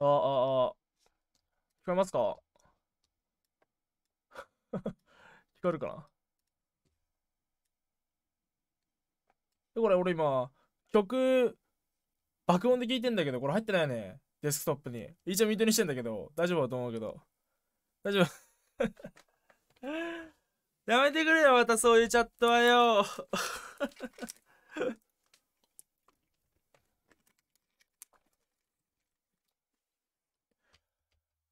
ああ、ああ。聞こえますか 聞こえるかなで、これ俺今、曲、爆音で聞いてんだけど、これ入ってないよね。デスクトップに。一応ミートにしてんだけど、大丈夫だと思うけど。大丈夫 やめてくれよ、またそういうチャットはよ。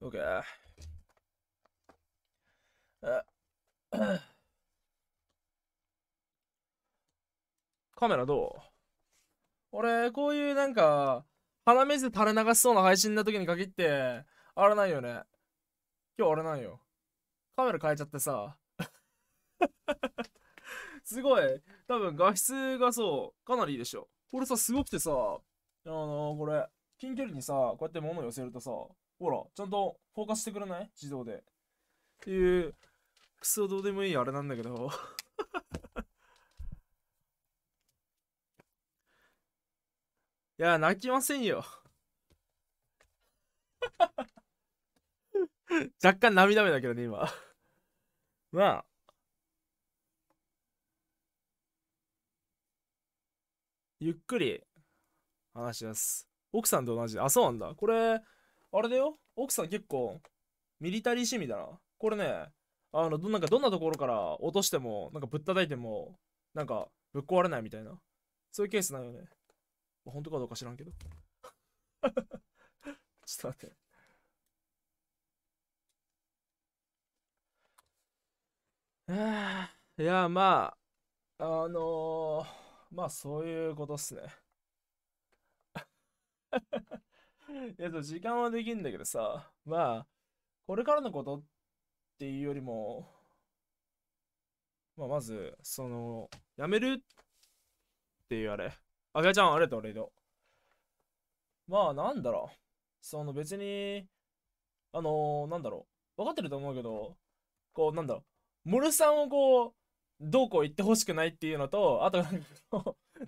o k カメラどう俺、こういうなんか、鼻水垂れ流しそうな配信な時に限って、あれないよね。今日あれないよ。カメラ変えちゃってさ。すごい。多分画質がそう、かなりいいでしょ。これさ、すごくてさ、あのー、これ、近距離にさ、こうやって物を寄せるとさ、ほら、ちゃんとフォーカスしてくれない自動で。っていう、クソどうでもいいあれなんだけど。いや、泣きませんよ。若干涙目だけどね、今。まあ。ゆっくり話します。奥さんと同じで。あ、そうなんだ。これ、あれだよ。奥さん結構、ミリタリー趣味だな。これね、あの、ど、なんかどんなところから落としても、なんかぶったたいても、なんかぶっ壊れないみたいな。そういうケースなんよね。本当かどうか知らんけど。ちょっと待って。いや、まあ、あのー、まあそういうことっすね。いや、時間はできんだけどさ、まあ、これからのことっていうよりも、まあ、まず、その、やめるっていうあれ。あげちゃん、ありがとう、レイド。まあ、なんだろう。その、別に、あのー、なんだろう。分かってると思うけど、こう、なんだろう。モルさんをこう、どうこう言ってほしくないっていうのと、あと、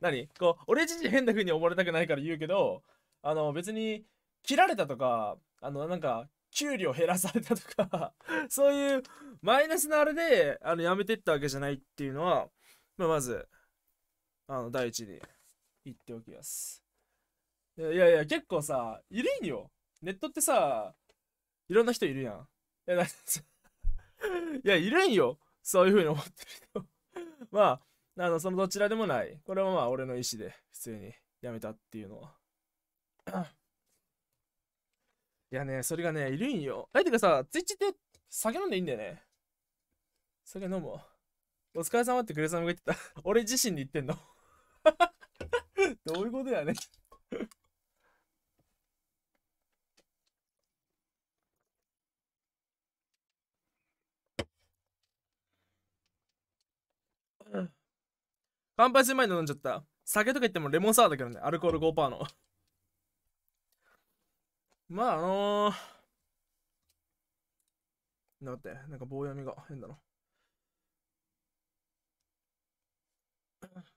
何こう、俺自身変な風に思われたくないから言うけど、あの別に切られたとかあのなんか給料減らされたとか そういうマイナスのあれであの辞めてったわけじゃないっていうのは、まあ、まずあの第一に言っておきますいやいや結構さいるんよネットってさいろんな人いるやん いやいやいるんよそういう風に思ってる人 まああのそのどちらでもないこれはまあ俺の意思で普通に辞めたっていうのはいやね、それがね、いるんよ。え、てかさ、ツイッチって酒飲んでいいんだよね。酒飲もう。お疲れ様ってくレさんが言ってた。俺自身に言ってんの。どういうことやね。乾杯する前に飲んじゃった。酒とか言ってもレモンサワーだけどね、アルコール5%の。まあ、あのー、なって、なんか棒読みが変だな。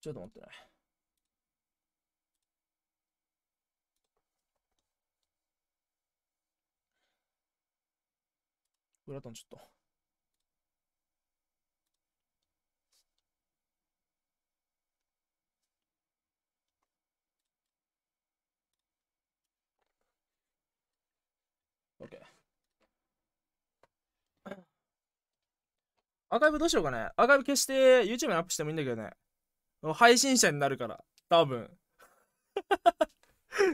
ちょっと待ってね。グラタンちょっと。アーカイブどうしようかね。アーカイブ消して YouTube にアップしてもいいんだけどね。配信者になるから、多分。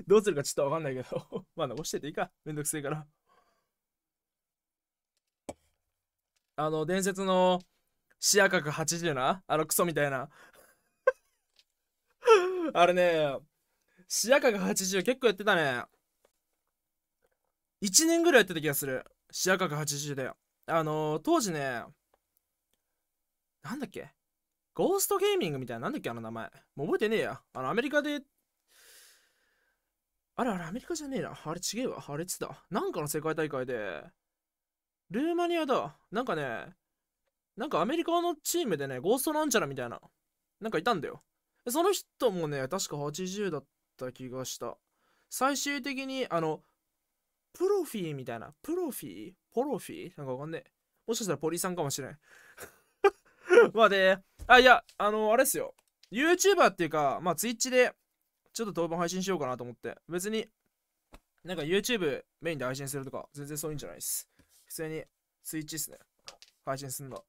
どうするかちょっとわかんないけど まあ残してていいか。めんどくせえからあの、伝説の視野角80な、あのクソみたいな あれね、視野角80結構やってたね。1年ぐらいやってた気がする。視野角80で。あの当時ね、なんだっけゴーストゲーミングみたいな、なんだっけあの名前。もう覚えてねえや。あの、アメリカで、あれあれ、アメリカじゃねえな。あれ違えわ。あれつだ。なんかの世界大会で、ルーマニアだ。なんかね、なんかアメリカのチームでね、ゴーストなんちゃらみたいな、なんかいたんだよ。その人もね、確か80だった気がした。最終的に、あの、プロフィーみたいな、プロフィーポロフィーなんかわかんねえ。もしかしたらポリさんかもしれん。まあで、あ、いや、あの、あれっすよ。YouTuber っていうか、まあ Twitch でちょっと当分配信しようかなと思って。別に、なんか YouTube メインで配信するとか、全然そういうんじゃないっす。普通に Twitch っすね。配信すんの。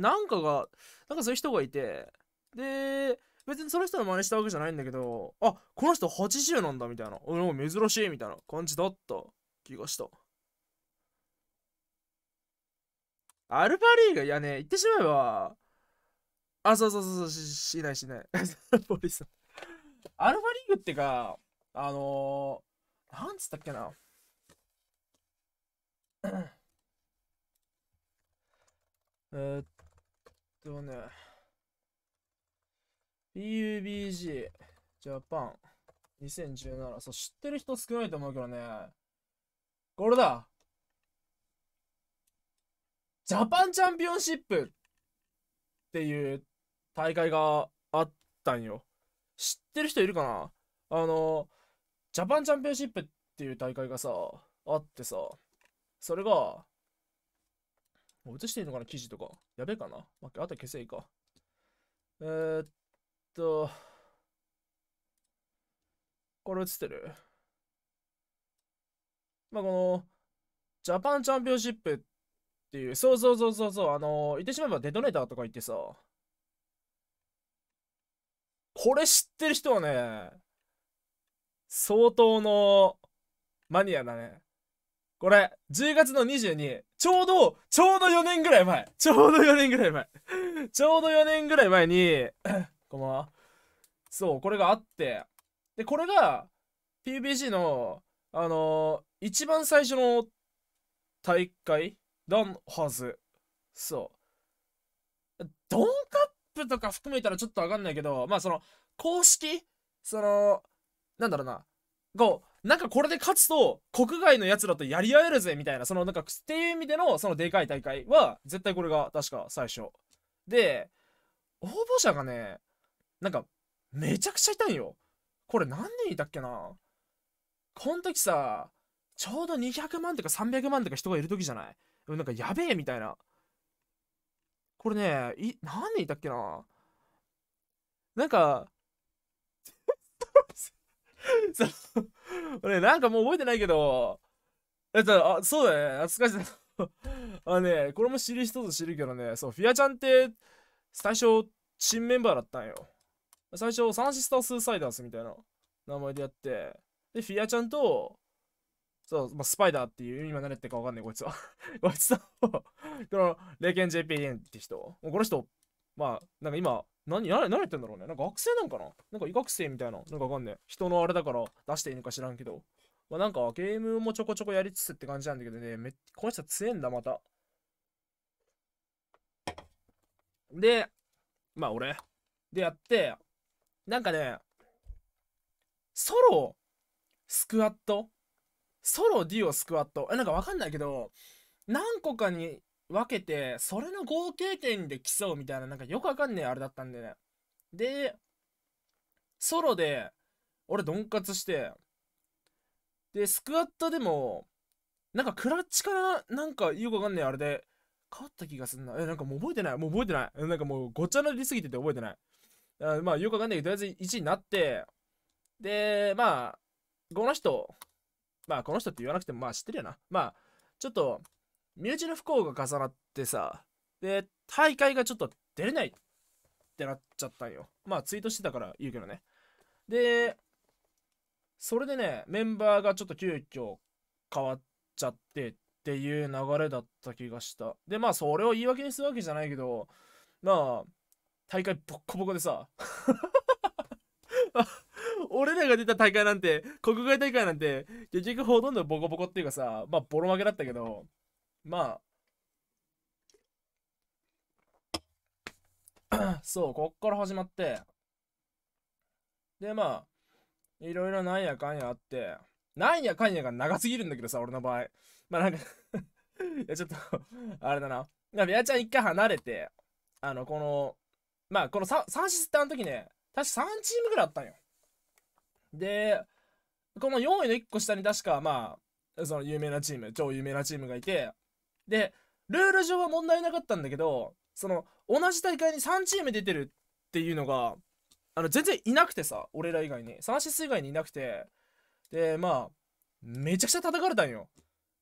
なんかが、なんかそういう人がいて、で、別にその人の真似したわけじゃないんだけど、あ、この人80なんだみたいな。俺も珍しいみたいな感じだった気がした。アルファリーグいやね、言ってしまえば、あ、そうそうそうそうし、しないしない。ポリス。アルファリーグってか、あのー、なんつったっけな。えっとね、PUBG ジャパン2017。そう、知ってる人少ないと思うけどね。これだジャパンチャンピオンシップっていう大会があったんよ。知ってる人いるかなあの、ジャパンチャンピオンシップっていう大会がさ、あってさ、それが、映していいのかな記事とか。やべえかな待って、あと消せいいか。えー、っと、これ映ってるまあ、この、ジャパンチャンピオンシップっていう。そうそうそうそうそう。あのー、言ってしまえばデトネーターとか言ってさ。これ知ってる人はね、相当のマニアだね。これ、10月の22、ちょうど、ちょうど4年ぐらい前。ちょうど4年ぐらい前。ちょうど4年ぐらい前に、こんばんは。そう、これがあって。で、これが、PBC の、あのー、一番最初の大会ンハズそう。ドンカップとか含めたらちょっとわかんないけど、まあその、公式その、なんだろうな。こう、なんかこれで勝つと、国外のやつらとやり合えるぜ、みたいな、そのなんか、っていう意味での、そのでかい大会は、絶対これが確か最初。で、応募者がね、なんか、めちゃくちゃいたんよ。これ何人いたっけなこの時さ、ちょうど200万とか300万とか人がいる時じゃないなんかやべえみたいな。これね、い、何年いたっけななんか、そう、俺なんかもう覚えてないけど、えっと、あ、そうだね、懐かしい。あのね、これも知る人ぞ知るけどね、そう、フィアちゃんって、最初、新メンバーだったんよ。最初、サンシスター・スーサイダースみたいな名前でやって、で、フィアちゃんと、そう、まあ、スパイダーっていう、今何やってるかわかんない、こいつは。こいつと、この、霊ン JPN って人。もうこの人、まあ、なんか今、何、何やってんだろうね。なんか学生なんかななんか医学生みたいな、なんかわかんねえ。人のあれだから出していいのか知らんけど。まあなんかゲームもちょこちょこやりつつって感じなんだけどね、めこの人強えんだ、また。で、まあ俺。でやって、なんかね、ソロ、スクワットソロ、デュオ、スクワット。え、なんかわかんないけど、何個かに分けて、それの合計点で競うみたいな、なんかよくわかんねえあれだったんでね。で、ソロで、俺、ドンカツして、で、スクワットでも、なんかクラッチからなんかよくわかんねえあれで、変わった気がすんな。え、なんかもう覚えてない。もう覚えてない。なんかもうごちゃなりすぎてて覚えてない。あまあ、よくわかんないけど、とりあえず1位になって、で、まあ、この人、まあこの人って言わなくてもまあ知ってるよな。まあちょっと身内の不幸が重なってさ、で、大会がちょっと出れないってなっちゃったんよ。まあツイートしてたから言うけどね。で、それでね、メンバーがちょっと急遽変わっちゃってっていう流れだった気がした。で、まあそれを言い訳にするわけじゃないけど、まあ、大会ボッコボコでさ、俺らが出た大会なんて、国外大会なんて、結局ほとんどボコボコっていうかさ、まあ、ボロ負けだったけど、まあ、そう、こっから始まって、で、まあ、いろいろなんやかんやあって、なんやかんやが長すぎるんだけどさ、俺の場合。まあなんか いやちょっとあれだな。ベアちゃん一回離れて、あの、この、まあこの 3, 3シスターの時ね、確か3チームぐらいあったんよ。で、この4位の1個下に確か、まあ、その有名なチーム、超有名なチームがいて、で、ルール上は問題なかったんだけど、その、同じ大会に3チーム出てるっていうのが、あの、全然いなくてさ、俺ら以外に。サンシス以外にいなくて、で、まあ、めちゃくちゃ叩かれたんよ。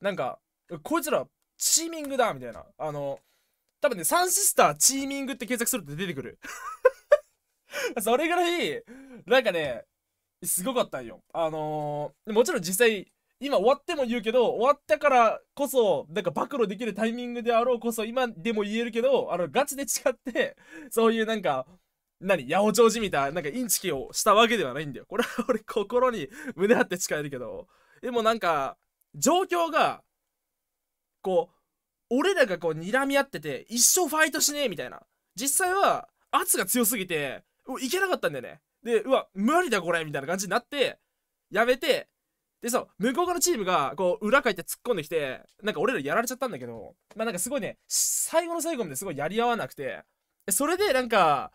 なんか、こいつら、チーミングだみたいな。あの、多分ね、サンシスターチーミングって検索すると出てくる。それぐらい、なんかね、すごかったんよ。あのー、もちろん実際、今終わっても言うけど、終わったからこそ、なんか暴露できるタイミングであろうこそ、今でも言えるけど、あの、ガチで誓って、そういうなんか、何八百長じみたいな、なんかインチキをしたわけではないんだよ。これは 俺心に胸張って誓えるけど。でもなんか、状況が、こう、俺らがこう睨み合ってて、一生ファイトしねえみたいな。実際は、圧が強すぎて、いけなかったんだよね。でうわ無理だこれみたいな感じになってやめてでそう向こう側のチームがこう裏返って突っ込んできてなんか俺らやられちゃったんだけどまあなんかすごいね最後の最後まですごいやり合わなくてそれでなんか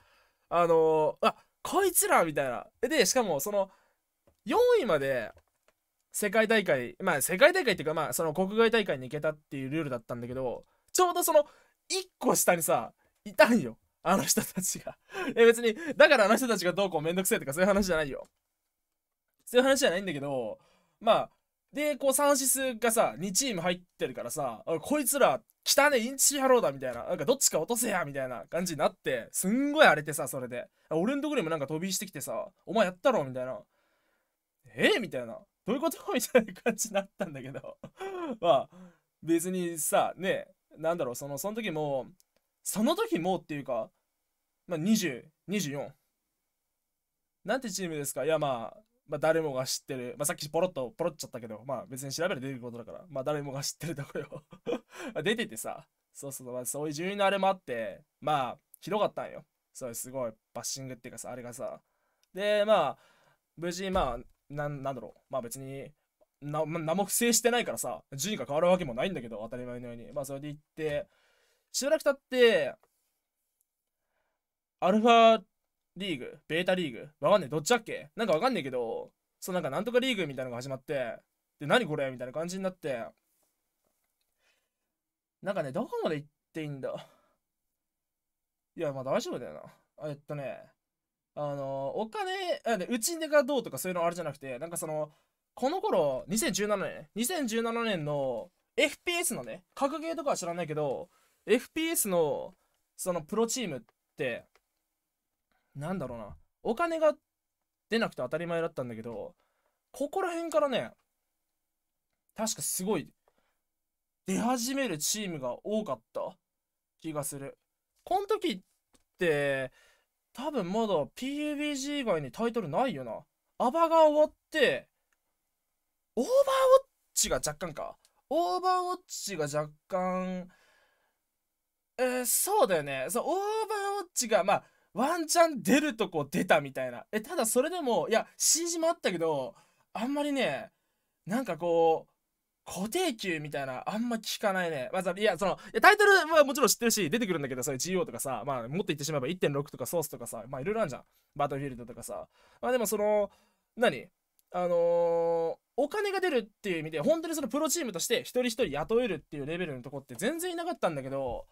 あのー、あこいつらみたいなでしかもその4位まで世界大会まあ世界大会っていうかまあその国外大会に行けたっていうルールだったんだけどちょうどその1個下にさいたんよあの人たちが え、別に、だからあの人たちがどうこうめんどくせえとかそういう話じゃないよ。そういう話じゃないんだけど、まあ、で、こう、サンシスがさ、2チーム入ってるからさ、こいつら、汚ねインチ野郎だみたいな、なんかどっちか落とせやみたいな感じになって、すんごい荒れてさ、それで。俺んとこにもなんか飛びしてきてさ、お前やったろみたいな。えー、みたいな。どういうことみたいな感じになったんだけど まあ、別にさ、ね、なんだろう、その、その時も、その時もっていうか、まあ、20、24。なんてチームですかいや、まあ、まあ、誰もが知ってる。まあ、さっきポロッと、ポロっちゃったけど、まあ、別に調べる出てることだから、まあ、誰もが知ってるとこよ 出ててさ、そうそう、まあ、そういう順位のあれもあって、まあ、ひどかったんよ。そうすごいバッシングっていうかさ、あれがさ。で、まあ、無事、まあ、ななんだろう。まあ、別に、な何も不正してないからさ、順位が変わるわけもないんだけど、当たり前のように。まあ、それで行って、しばらく経って、アルファリーグ、ベータリーグ、わかんねえ、どっちだっけなんかわかんねえけど、そうなんかなんとかリーグみたいなのが始まって、で、何これみたいな感じになって、なんかね、どこまで行っていいんだいや、まあ大丈夫だよな。えっとね、あの、お金、あね、うちがどうとかそういうのあれじゃなくて、なんかその、この頃、2017年、2017年の FPS のね、格ゲーとかは知らないけど、FPS のそのプロチームってなんだろうなお金が出なくて当たり前だったんだけどここら辺からね確かすごい出始めるチームが多かった気がするこの時って多分まだ PUBG 以外にタイトルないよなアバが終わってオーバーウォッチが若干かオーバーウォッチが若干えー、そうだよね。そう、オーバーウォッチが、まあ、ワンチャン出るとこ出たみたいな。え、ただそれでも、いや、CG もあったけど、あんまりね、なんかこう、固定給みたいな、あんま聞かないね。まあ、いや、その、タイトルはもちろん知ってるし、出てくるんだけど、それ GO とかさ、まあ、もっと言ってしまえば1.6とかソースとかさ、まあ、いろいろあるじゃん。バトルフィールドとかさ。まあ、でもその、何あのー、お金が出るっていう意味で、本当にそのプロチームとして一人一人雇えるっていうレベルのとこって全然いなかったんだけど、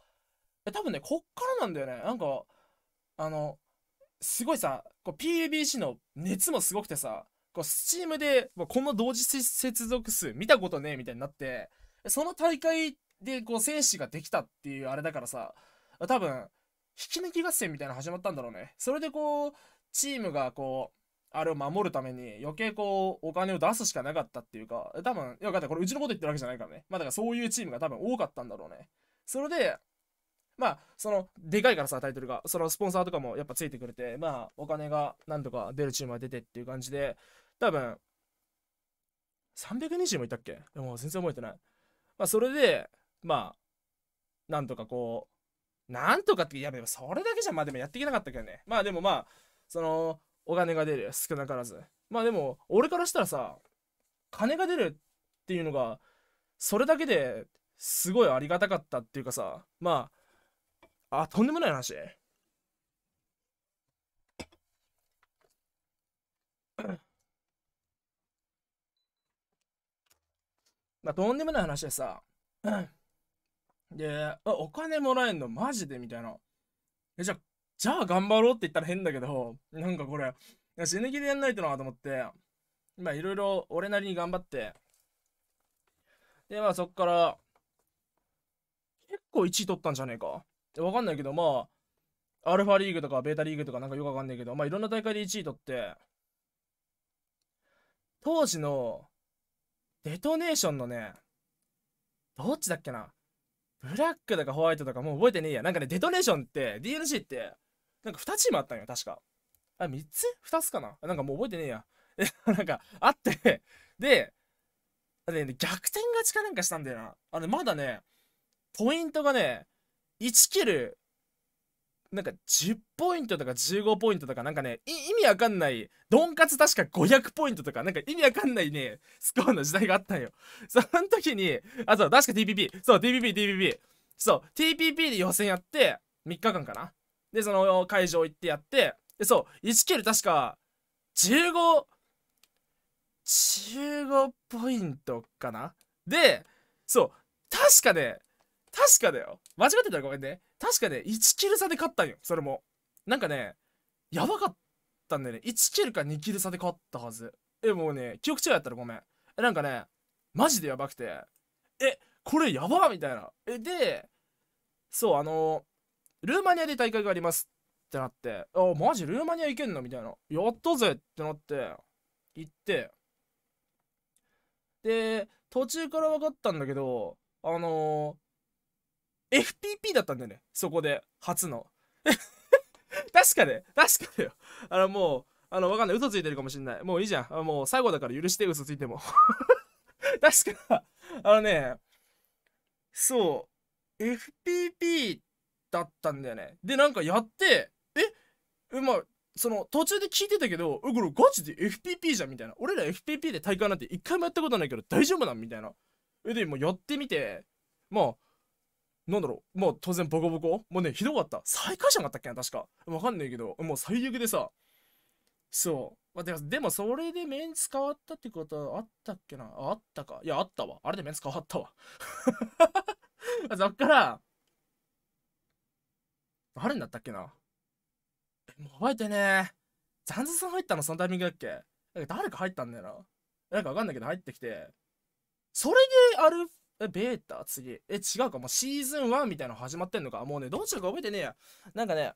多分ね、こっからなんだよね。なんか、あの、すごいさ、PUBC の熱もすごくてさ、こう、スチームで、この同時接続数見たことねえみたいになって、その大会で、こう、選手ができたっていうあれだからさ、多分、引き抜き合戦みたいなの始まったんだろうね。それでこう、チームがこう、あれを守るために余計こうお金を出すしかなかったっていうか多分よかったこれうちのこと言ってるわけじゃないからねまあだからそういうチームが多分多かったんだろうねそれでまあ、その、でかいからさ、タイトルが。そのスポンサーとかもやっぱついてくれて、まあ、お金がなんとか出るチームは出てっていう感じで、多分、320もいたっけも全然覚えてない。まあ、それで、まあ、なんとかこう、なんとかって、いや、でもそれだけじゃ、まあでもやっていけなかったけどね。まあでもまあ、その、お金が出る、少なからず。まあでも、俺からしたらさ、金が出るっていうのが、それだけですごいありがたかったっていうかさ、まあ、あ、とんでもない話。まあ、とんでもない話でさ。で、お金もらえんのマジでみたいな。え、じゃあ、じゃあ頑張ろうって言ったら変だけど、なんかこれ、死ぬ気でやんないとなと思って、まあいろいろ俺なりに頑張って、で、まあそっから、結構1位取ったんじゃねえか。わかんないけど、まあ、アルファリーグとかベータリーグとかなんかよくわかんないけど、まあいろんな大会で1位取って、当時のデトネーションのね、どっちだっけなブラックだかホワイトだかもう覚えてねえや。なんかね、デトネーションって、DNC って、なんか2チームあったんよ、確か。あ、3つ ?2 つかななんかもう覚えてねえや。なんか、あってで、で、逆転勝ちかなんかしたんだよな。あのまだね、ポイントがね、1キルなんか10ポイントとか15ポイントとかなんかね意味わかんないドンカツ確か500ポイントとかなんか意味わかんないねスコアの時代があったんよその時にあそう確か TPP そう TPP TPP そう TPP で予選やって3日間かなでその会場行ってやってでそう1キル確か15 15ポイントかなでそう確かね確かだよ。間違ってたらごめんね。確かね、1キル差で勝ったんよ。それも。なんかね、やばかったんだよね。1キルか2キル差で勝ったはず。え、もうね、記憶違いやったらごめん。え、なんかね、マジでやばくて。え、これやばみたいな。え、で、そう、あの、ルーマニアで大会がありますってなって、あ、マジルーマニア行けんのみたいな。やったぜってなって、行って、で、途中から分かったんだけど、あの FPP だったんだよねそこで初の 確かね確かだよあのもうあのわかんない嘘ついてるかもしんないもういいじゃんもう最後だから許して嘘ついても 確かあのねそう FPP だったんだよねでなんかやってえまあその途中で聞いてたけど、これガチで FPP じゃんみたいな。俺ら FPP で大会なんて一回もやったことないけど大丈夫なんみたいな。で、もやってみて、まあ、なんだろう、もう当然ボコボコもうね、ひどかった。最下者じなったっけな、確か。わかんないけど、もう最悪でさ。そう。まででも、それでメンツ変わったってことはあったっけなあったか。いや、あったわ。あれでメンツ変わったわ。そっから、あれになったっけなもう覚えてねえ。ザンズさん入ったのそのタイミングだっけ誰か入ったんだよな。なんかわかんないけど入ってきて、それでアルフえ、ベータ次。え、違うか。もうシーズン1みたいなの始まってんのか。もうね、どうしか覚えてねえや。なんかね、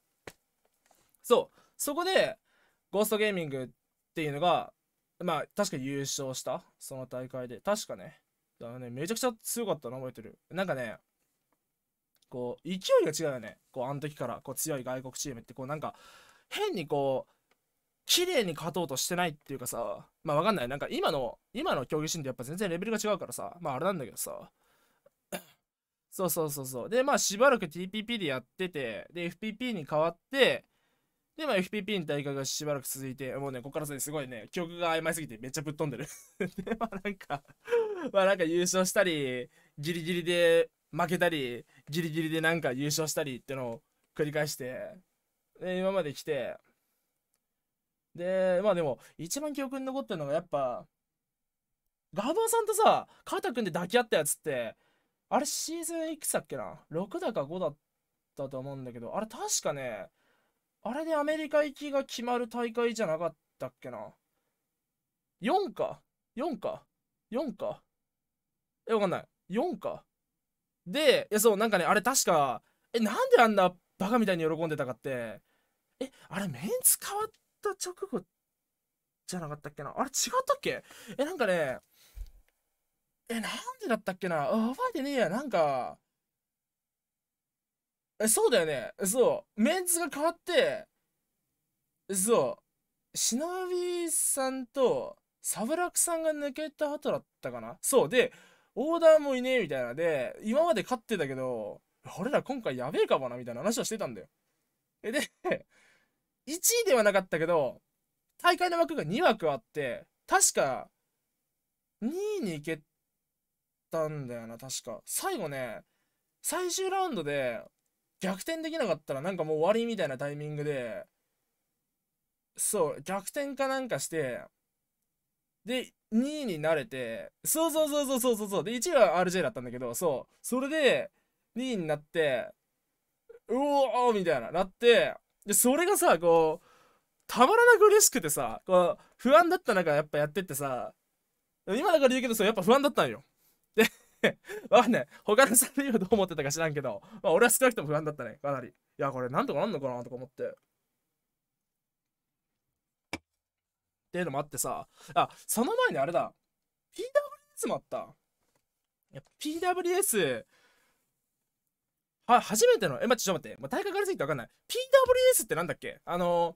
そう。そこで、ゴーストゲーミングっていうのが、まあ、確か優勝した。その大会で。確かね。だからね、めちゃくちゃ強かったの覚えてる。なんかね、こう、勢いが違うよね。こう、あの時から、こう、強い外国チームって、こう、なんか、変にこう、綺麗に勝とうとしてないっていうかさ、まあわかんない。なんか今の、今の競技シーンてやっぱ全然レベルが違うからさ、まああれなんだけどさ。そうそうそうそう。で、まあしばらく TPP でやってて、で、FPP に変わって、で、まあ FPP の大会がしばらく続いて、もうね、ここからすごいね、記憶が曖昧すぎてめっちゃぶっ飛んでる で、まあなんかまあなんか優勝したり、ギリギリで負けたり、ギリギリでなんか優勝したりってのを繰り返して、で、今まで来て、で、まあでも、一番記憶に残ってるのがやっぱ、ガバさんとさ、肩タ君で抱き合ったやつって、あれシーズンいくつだっけな ?6 だか5だったと思うんだけど、あれ確かね、あれでアメリカ行きが決まる大会じゃなかったっけな ?4 か ?4 か ?4 かえ、わかんない。4か。で、いや、そう、なんかね、あれ確か、え、なんであんなバカみたいに喜んでたかって、え、あれメンツ変わっった直後じゃなかったっけなあれ違ったっけえ、なんかね、え、なんでだったっけな覚えてねえや。なんか、え、そうだよね。そう。メンツが変わって、そう。忍びさんと、サブラクさんが抜けた後だったかなそう。で、オーダーもいねえみたいなで、今まで勝ってたけど、俺ら今回やべえかもなみたいな話はしてたんだよ。え、で、1位ではなかったけど、大会の枠が2枠あって、確か、2位に行けたんだよな、確か。最後ね、最終ラウンドで逆転できなかったらなんかもう終わりみたいなタイミングで、そう、逆転かなんかして、で、2位になれて、そうそうそうそうそうそうで、1位は RJ だったんだけど、そう、それで、2位になって、うおーみたいな、なって、で、それがさ、こう、たまらなく嬉しくてさ、こう、不安だった中やっぱやってってさ、今だから言うけどさ、やっぱ不安だったんよ。で、わかんない。他の3人はどう思ってたか知らんけど、まあ俺は少なくとも不安だったね、かなり。いや、これなんとかなんのかなとか思って。っていうのもあってさ、あ、その前にあれだ。PWS もあった。や PWS、は、初めての、え、待って、ちょっと待って、もう大会からすぎてわかんない。PWS ってなんだっけあの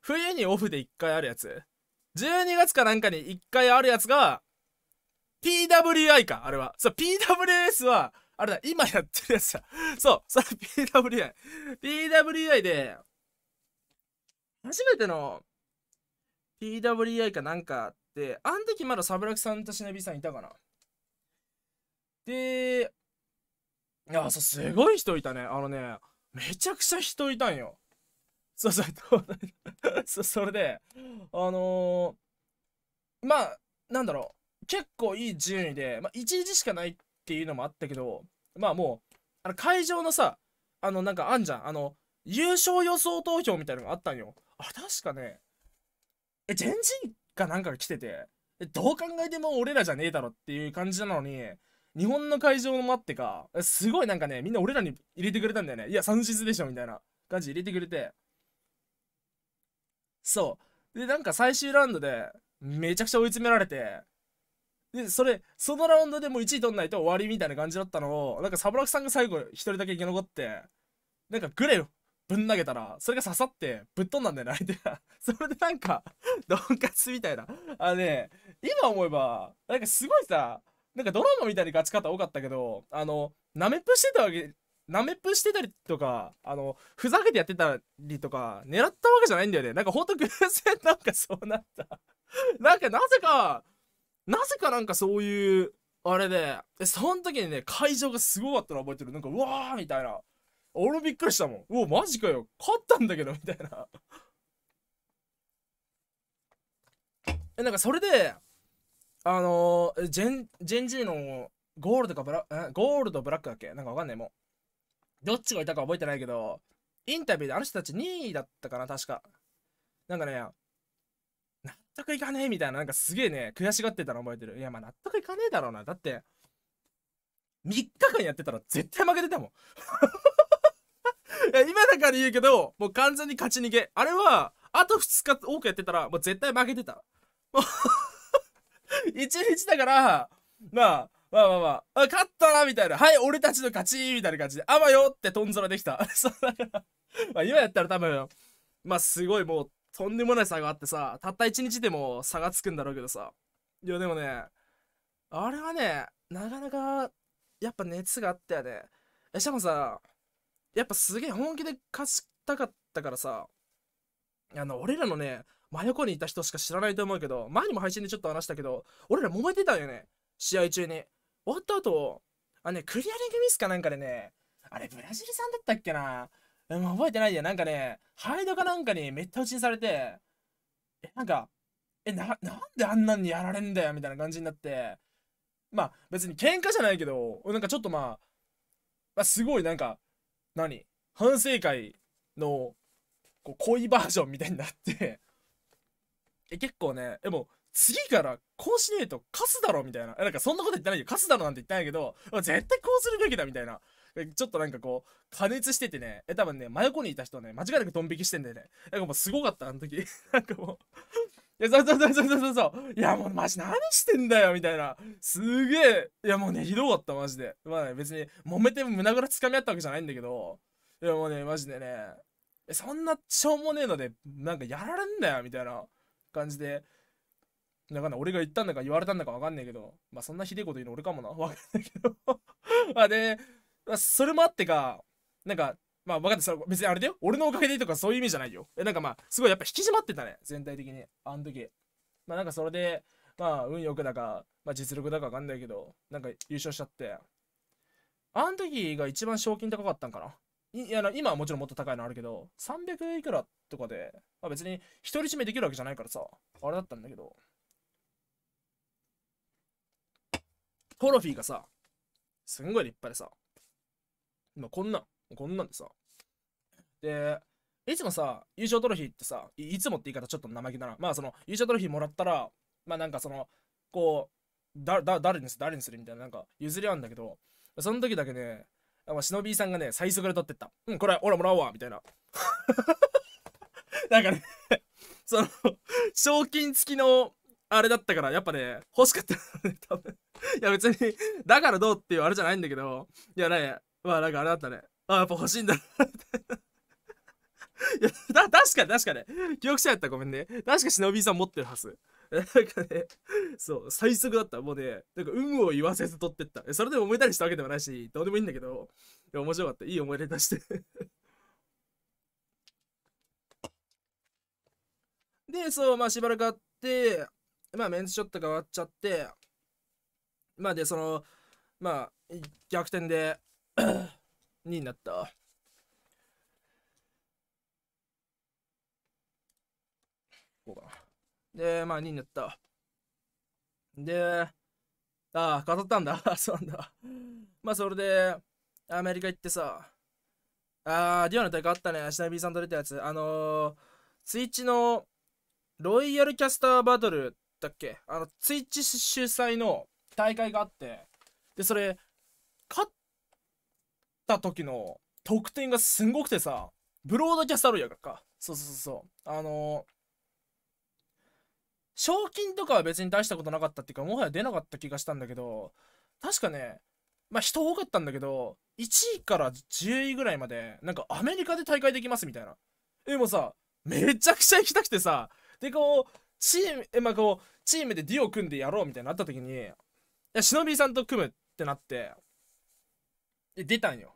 冬にオフで1回あるやつ。12月かなんかに1回あるやつが、PWI か、あれは。そう、PWS は、あれだ、今やってるやつだ。そう、それ PWI。PWI で、初めての PWI かなんかって、あの時まだサブラクさんとシネビさんいたかな。で、いや、そう、すごい人いたね。あのね、めちゃくちゃ人いたんよ。そうそう、そそれで、あのー、まあ、なんだろう、結構いい順位で、まあ、1日しかないっていうのもあったけど、まあもう、あの会場のさ、あの、なんかあんじゃん、あの、優勝予想投票みたいなのがあったんよ。あ、確かね、え、全人かなんかが来てて、どう考えても俺らじゃねえだろっていう感じなのに、日本の会場もあってか、すごいなんかね、みんな俺らに入れてくれたんだよね。いや、サンシスでしょみたいな感じ入れてくれて。そう。で、なんか最終ラウンドで、めちゃくちゃ追い詰められて、で、それ、そのラウンドでも1位取んないと終わりみたいな感じだったのを、なんかサブラクさんが最後1人だけ生き残って、なんかグレーぶん投げたら、それが刺さってぶっ飛んだんだよね、相手が。それでなんか、ドンカツみたいな。あのね、今思えば、なんかすごいさ、なんかドラマみたいに勝ち方多かったけど、あの、ナメプしてたわけ、ナメプしてたりとか、あの、ふざけてやってたりとか、狙ったわけじゃないんだよね。なんかほんと偶然なんかそうなった。なんかなぜか、なぜかなんかそういう、あれで、その時にね、会場がすごかったの覚えてる。なんか、うわーみたいな。俺もびっくりしたもん。うお、マジかよ。勝ったんだけど、みたいな。え、なんかそれで、あのー、ジェン、ジェンジーのゴールドかブラック、ゴールドブラックだっけなんかわかんないもう。どっちがいたか覚えてないけど、インタビューであの人たち2位だったかな、確か。なんかね、納得いかねえみたいな、なんかすげえね、悔しがってたの覚えてる。いや、まあ納得いかねえだろうな。だって、3日間やってたら絶対負けてたもん。いや今だから言うけど、もう完全に勝ち逃げ。あれは、あと2日多くやってたら、もう絶対負けてた。1 日だから、まあ、まあまあまあ、あ勝ったらみたいな。はい、俺たちの勝ちみたいな感じで、あばよってトンゾラできた。そうだから、まあ今やったら多分、まあすごいもう、とんでもない差があってさ、たった一日でも差がつくんだろうけどさ。いやでもね、あれはね、なかなか、やっぱ熱があったよね。しかもさ、やっぱすげえ本気で勝ちたかったからさ、あの、俺らのね、真横にいた人しか知らないと思うけど、前にも配信でちょっと話したけど、俺ら揉めてたよね。試合中に。終わった後、あね、クリアリングミスかなんかでね、あれ、ブラジルさんだったっけなうん、覚えてないでなんかね、ハイドかなんかにめった打ちにされて、え、なんか、え、な、なんであんなにやられんだよみたいな感じになって、まあ、別に喧嘩じゃないけど、なんかちょっとまあ、まあ、すごいなんか、何反省会の、こう、恋バージョンみたいになってえ結構ねでも次からこうしねえと貸すだろみたいななんかそんなこと言ってないよ貸すだろなんて言ったんやけど絶対こうするべきだみたいなちょっとなんかこう加熱しててねえ多分ね真横にいた人ね間違いなくドン引きしてんだよねなんかもうすごかったあの時 なんかもういやそうそうそうそうそうそういやもうマジ何してんだよみたいなすげえいやもうねひどかったマジでまあね別に揉めて胸ぐらつかみ合ったわけじゃないんだけどいやもうねマジでねそんなしょうもねえのでなんかやられんだよみたいな感じで、なんかな、俺が言ったんだか言われたんだかわかんないけど、まあそんなひでえこと言うの俺かもな。わかんないけど まあで、まあ、それもあってか、なんか、まあ分かった、別にあれだよ。俺のおかげでとかそういう意味じゃないよ。え、なんかまあ、すごいやっぱ引き締まってたね。全体的に。あの時。まあなんかそれで、まあ運良くだか、まあ実力だかわかんないけど、なんか優勝しちゃって。あの時が一番賞金高かったんかな。いや今はもちろんもっと高いのあるけど、300いくらとかで、まあ、別に独り占めできるわけじゃないからさ、あれだったんだけど、トロフィーがさ、すんごい立派でさ、今こんな、こんなんでさ、で、いつもさ、優勝トロフィーってさ、いつもって言い方ちょっと生意気だな。まあその、優勝トロフィーもらったら、まあなんかその、こう、誰にする、誰にするみたいな、なんか譲り合うんだけど、その時だけね、あ忍びさんがね、最速で取ってった。うん、これ、俺もらおうわ、みたいな。なんかね その、賞金付きの、あれだったから、やっぱね、欲しかったね、多分。いや、別に、だからどうっていうあれじゃないんだけど、いやね、まあなんかあれだったね。あ、やっぱ欲しいんだな、みたいな。いや、だ、確かに確かに。記憶者やったらごめんね。確か忍さん持ってるはず。なんかね、そう、最速だった。もうね、なんか、運を言わせず取ってった。それでも揉めたりしたわけでもないし、どうでもいいんだけど、いや面白かった。いい思い出出して で、そう、まあ、しばらくあって、まあ、メンズショットが終わっちゃって、まあ、で、その、まあ、逆転で2 位になった。こうかな。で、まあ2になった。で、ああ、飾ったんだ。そうなんだ。まあそれで、アメリカ行ってさ、ああ、デュアの大会あったね。シナビーさんと出たやつ。あのー、ツイッチのロイヤルキャスターバトルだっけあの、ツイッチ主催の大会があって、で、それ、勝った時の得点がすんごくてさ、ブロードキャスターロイヤーか。そうそうそうそう。あのー賞金とかは別に大したことなかったっていうかもはや出なかった気がしたんだけど確かねまあ人多かったんだけど1位から10位ぐらいまでなんかアメリカで大会できますみたいなでもさめちゃくちゃ行きたくてさでこうチームえまあこうチームでディオ組んでやろうみたいになった時にいや忍びさんと組むってなってで出たんよ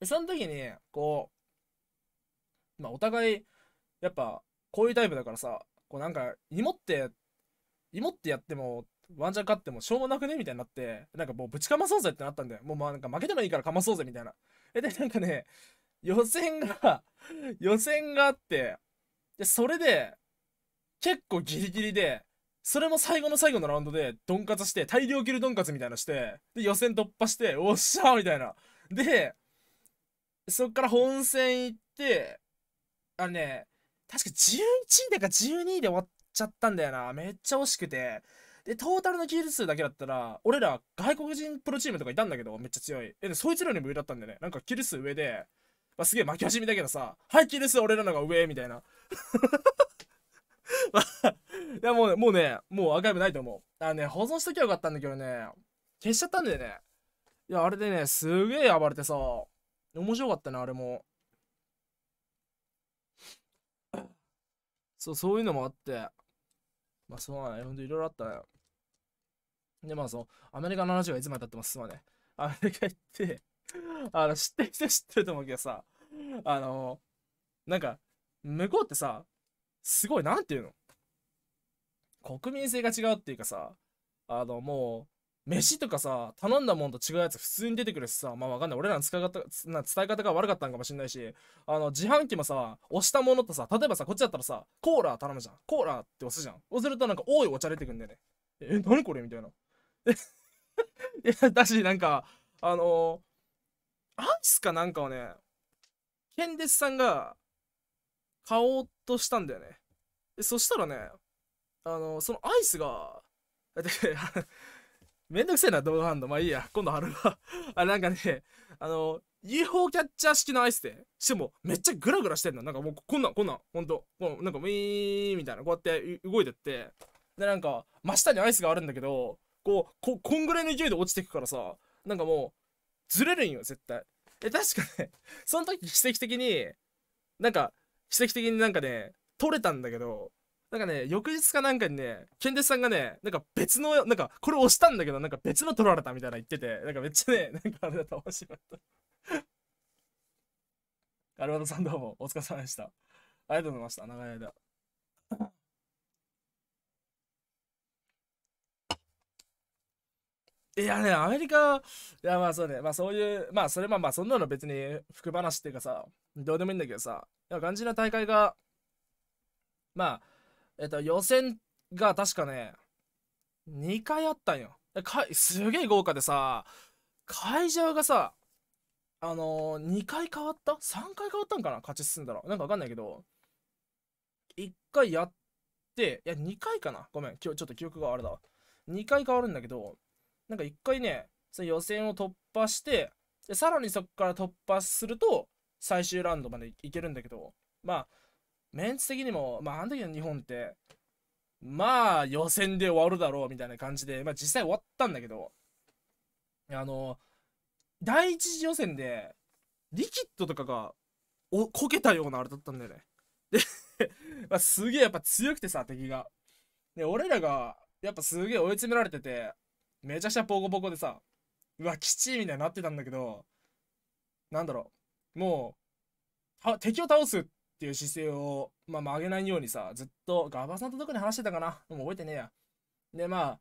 でその時にこうまあお互いやっぱこういうタイプだからさこうなんか芋って芋ってやってもワンチャン勝ってもしょうもなくねみたいになってなんかもうぶちかまそうぜってなったんだよもうまあなんか負けてもいいからかまそうぜみたいなえでなんかね予選が 予選があってでそれで結構ギリギリでそれも最後の最後のラウンドでドンカツして大量切るドンカツみたいなしてで予選突破しておっしゃーみたいなでそっから本戦行ってあのね確か11位だか12位で終わっちゃったんだよな。めっちゃ惜しくて。で、トータルのキル数だけだったら、俺ら外国人プロチームとかいたんだけど、めっちゃ強い。え、そいつらにも上だったんだよね。なんかキル数上で、まあ、すげえ負け始めだけどさ、はい、キル数俺らのが上、みたいな。いやもうね、もうね、もうアーカイブないと思う。あのね、保存しときゃよかったんだけどね、消しちゃったんだよね。いや、あれでね、すげえ暴れてさ、面白かったな、あれも。そう、そういうのもあって、まあそうなんね、ほんといろいろあったね。で、まあそう、アメリカの話がいつまでたってますまね。アメリカ行って あの、知ってる人知ってると思うけどさ、あの、なんか、向こうってさ、すごい、なんていうの国民性が違うっていうかさ、あの、もう、飯とかさ、頼んだもんと違うやつ普通に出てくるしさ、まあわかんない。俺らの使い方、な伝え方が悪かったんかもしんないし、あの、自販機もさ、押したものとさ、例えばさ、こっちだったらさ、コーラ頼むじゃん。コーラって押すじゃん。押するとなんか、多いお茶出てくんだよね。え、何これみたいな。いや、だし、なんか、あのー、アイスかなんかをね、ケンデスさんが買おうとしたんだよね。そしたらね、あのー、そのアイスが、だって、めんどくせえな、ドーハンド。まあいいや、今度貼るわ。あ、なんかね、あの、UFO キャッチャー式のアイスで、しても、めっちゃグラグラしてんの。なんかもう、こんなこんなほんと。こうなんか、ウィーンみたいな、こうやって動いてって。で、なんか、真下にアイスがあるんだけど、こう、こ、こんぐらいの勢いで落ちてくからさ、なんかもう、ずれるんよ、絶対。え、確かね、その時奇跡的に、なんか、奇跡的になんかね、取れたんだけど、なんかね、翌日かなんかにね、健鉄さんがね、なんか別の、なんかこれ押したんだけど、なんか別の取られたみたいな言ってて、なんかめっちゃね、なんかあれだった、面白かった。ガルバドさんどうも、お疲れ様でした。ありがとうございました、長い間。いやね、アメリカ、いやまあそうね、まあそういう、まあそれまあまあそんなの別に福話っていうかさ、どうでもいいんだけどさ、いや肝心な大会が、まあ、えっと、予選が確かね、2回あったんよ。か すげえ豪華でさ、会場がさ、あのー、2回変わった ?3 回変わったんかな勝ち進んだら。なんかわかんないけど、1回やって、いや、2回かなごめん、今日ちょっと記憶があれだ。2回変わるんだけど、なんか1回ね、その予選を突破して、でさらにそこから突破すると、最終ラウンドまでいけるんだけど、まあ、メンツ的にも、まあ、あの時の日本って、まあ、予選で終わるだろうみたいな感じで、まあ、実際終わったんだけど、あの、第一次予選で、リキッドとかが、お、こけたようなあれだったんだよね。で まあ、すげえやっぱ強くてさ、敵が。で、俺らが、やっぱすげえ追い詰められてて、めちゃくちゃボコボコでさ、うわ、きちいみたいになってたんだけど、なんだろう、もう、敵を倒すっていう姿勢を、まあ、曲げないようにさ、ずっとガバさんとどこに話してたかなもう覚えてねえや。で、まあ、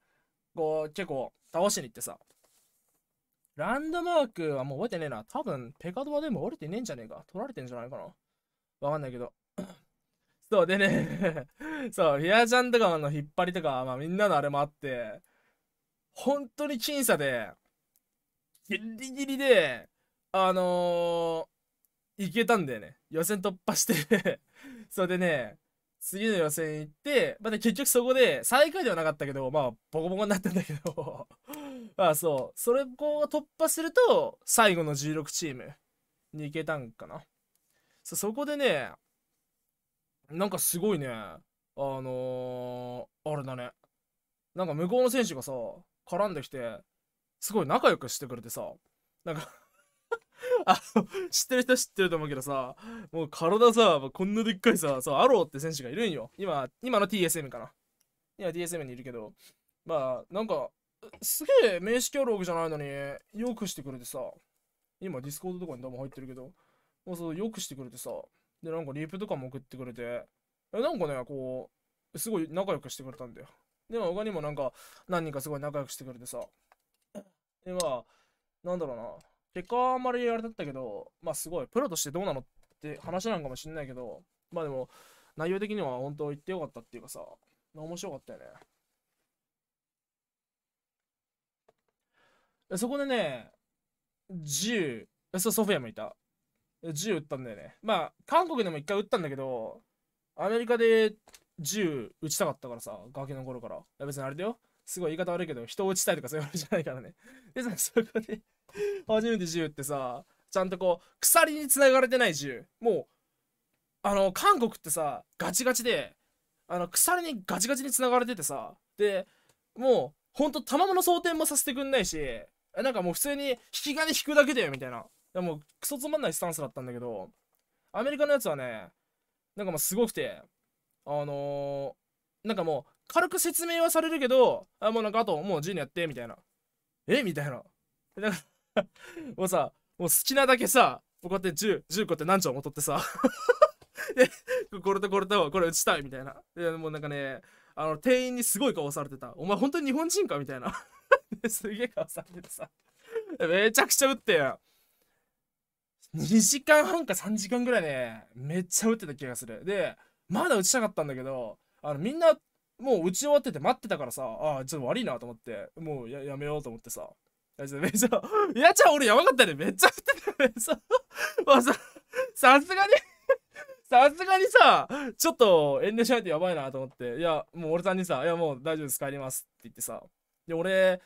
こう、結構倒しに行ってさ、ランドマークはもう覚えてねえな。多分、ペカドはでも折れてねえんじゃねえか。取られてんじゃないかな。わかんないけど。そう、でね そう、ヒアちゃんとかの引っ張りとか、まあみんなのあれもあって、本当に僅差で、ギリギリで、あのー、いけたんだよね。予選突破して それでね、次の予選行って、まあ、ね、結局そこで、最下位ではなかったけど、まあ、ボコボコになったんだけど まあそう、それを突破すると、最後の16チームに行けたんかな。そ、そこでね、なんかすごいね、あのー、あれだね。なんか向こうの選手がさ、絡んできて、すごい仲良くしてくれてさ、なんかあ知ってる人知ってると思うけどさ、もう体さ、こんなでっかいさ、そう、アローって選手がいるんよ。今、今の TSM かな。今 TSM にいるけど、まあ、なんか、すげえ名刺協力じゃないのに、よくしてくれてさ、今ディスコードとかに多分入ってるけど、もうそう、よくしてくれてさ、で、なんかリープとかも送ってくれて、え、なんかね、こう、すごい仲良くしてくれたんだよ。でも他にもなんか、何人かすごい仲良くしてくれてさ、で、まあ、なんだろうな、結果はあんまり言われだったけど、まあすごい、プロとしてどうなのって話なのかもしんないけど、まあでも、内容的には本当言ってよかったっていうかさ、面白かったよね。そこでね、銃、そうソフィアもいた。銃撃ったんだよね。まあ、韓国でも一回撃ったんだけど、アメリカで銃撃ちたかったからさ、ガキの頃から。別にあれだよ。すごい言い方悪いけど、人を撃ちたいとかそういうわけじゃないからね。で、そこで 初めて銃ってさちゃんとこう鎖に繋がれてない銃もうあの韓国ってさガチガチであの鎖にガチガチに繋がれててさでもうほんと卵の装填もさせてくんないしなんかもう普通に引き金引くだけだよみたいなでもクソつまんないスタンスだったんだけどアメリカのやつはねなんかもうすごくてあのー、なんかもう軽く説明はされるけどあもうなんかあともう自由にやってみたいなえみたいなだから もうさ、もう好きなだけさ、こうやって10、10個って何丁も取ってさ、で、これとこれとこれ打ちたいみたいな。で、もうなんかね、あの、店員にすごい顔されてた。お前本当に日本人かみたいな。すげえ顔されてさ、めちゃくちゃ打ってよ。2時間半か3時間ぐらいね、めっちゃ打ってた気がする。で、まだ打ちたかったんだけど、あの、みんなもう打ち終わってて待ってたからさ、ああ、ちょっと悪いなと思って、もうやめようと思ってさ、めっちゃ、やちゃん俺やばかったね。めっちゃ振ってたね。さ、まあ、さ、さすがにさすがにさ、ちょっと遠慮しないとやばいなと思って、いや、もう俺さんにさ、いやもう大丈夫です、帰りますって言ってさ。で、俺、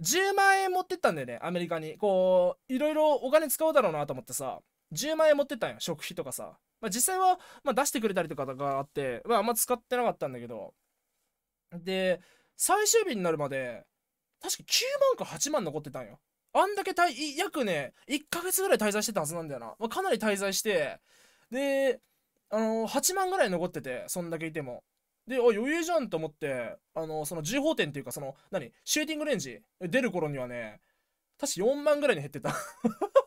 10万円持ってったんだよね、アメリカに。こう、いろいろお金使おうだろうなと思ってさ、10万円持ってったんよ、食費とかさ。まあ実際は、まあ、出してくれたりとかがあって、まああんま使ってなかったんだけど。で、最終日になるまで、確か9万か8万残ってたんよ。あんだけ滞約ね、1ヶ月ぐらい滞在してたはずなんだよな。まあ、かなり滞在して、で、あのー、8万ぐらい残ってて、そんだけいても。で、あ、余裕じゃんと思って、あのー、その重宝店っていうか、その、何、シューティングレンジ出る頃にはね、確か4万ぐらいに減ってた。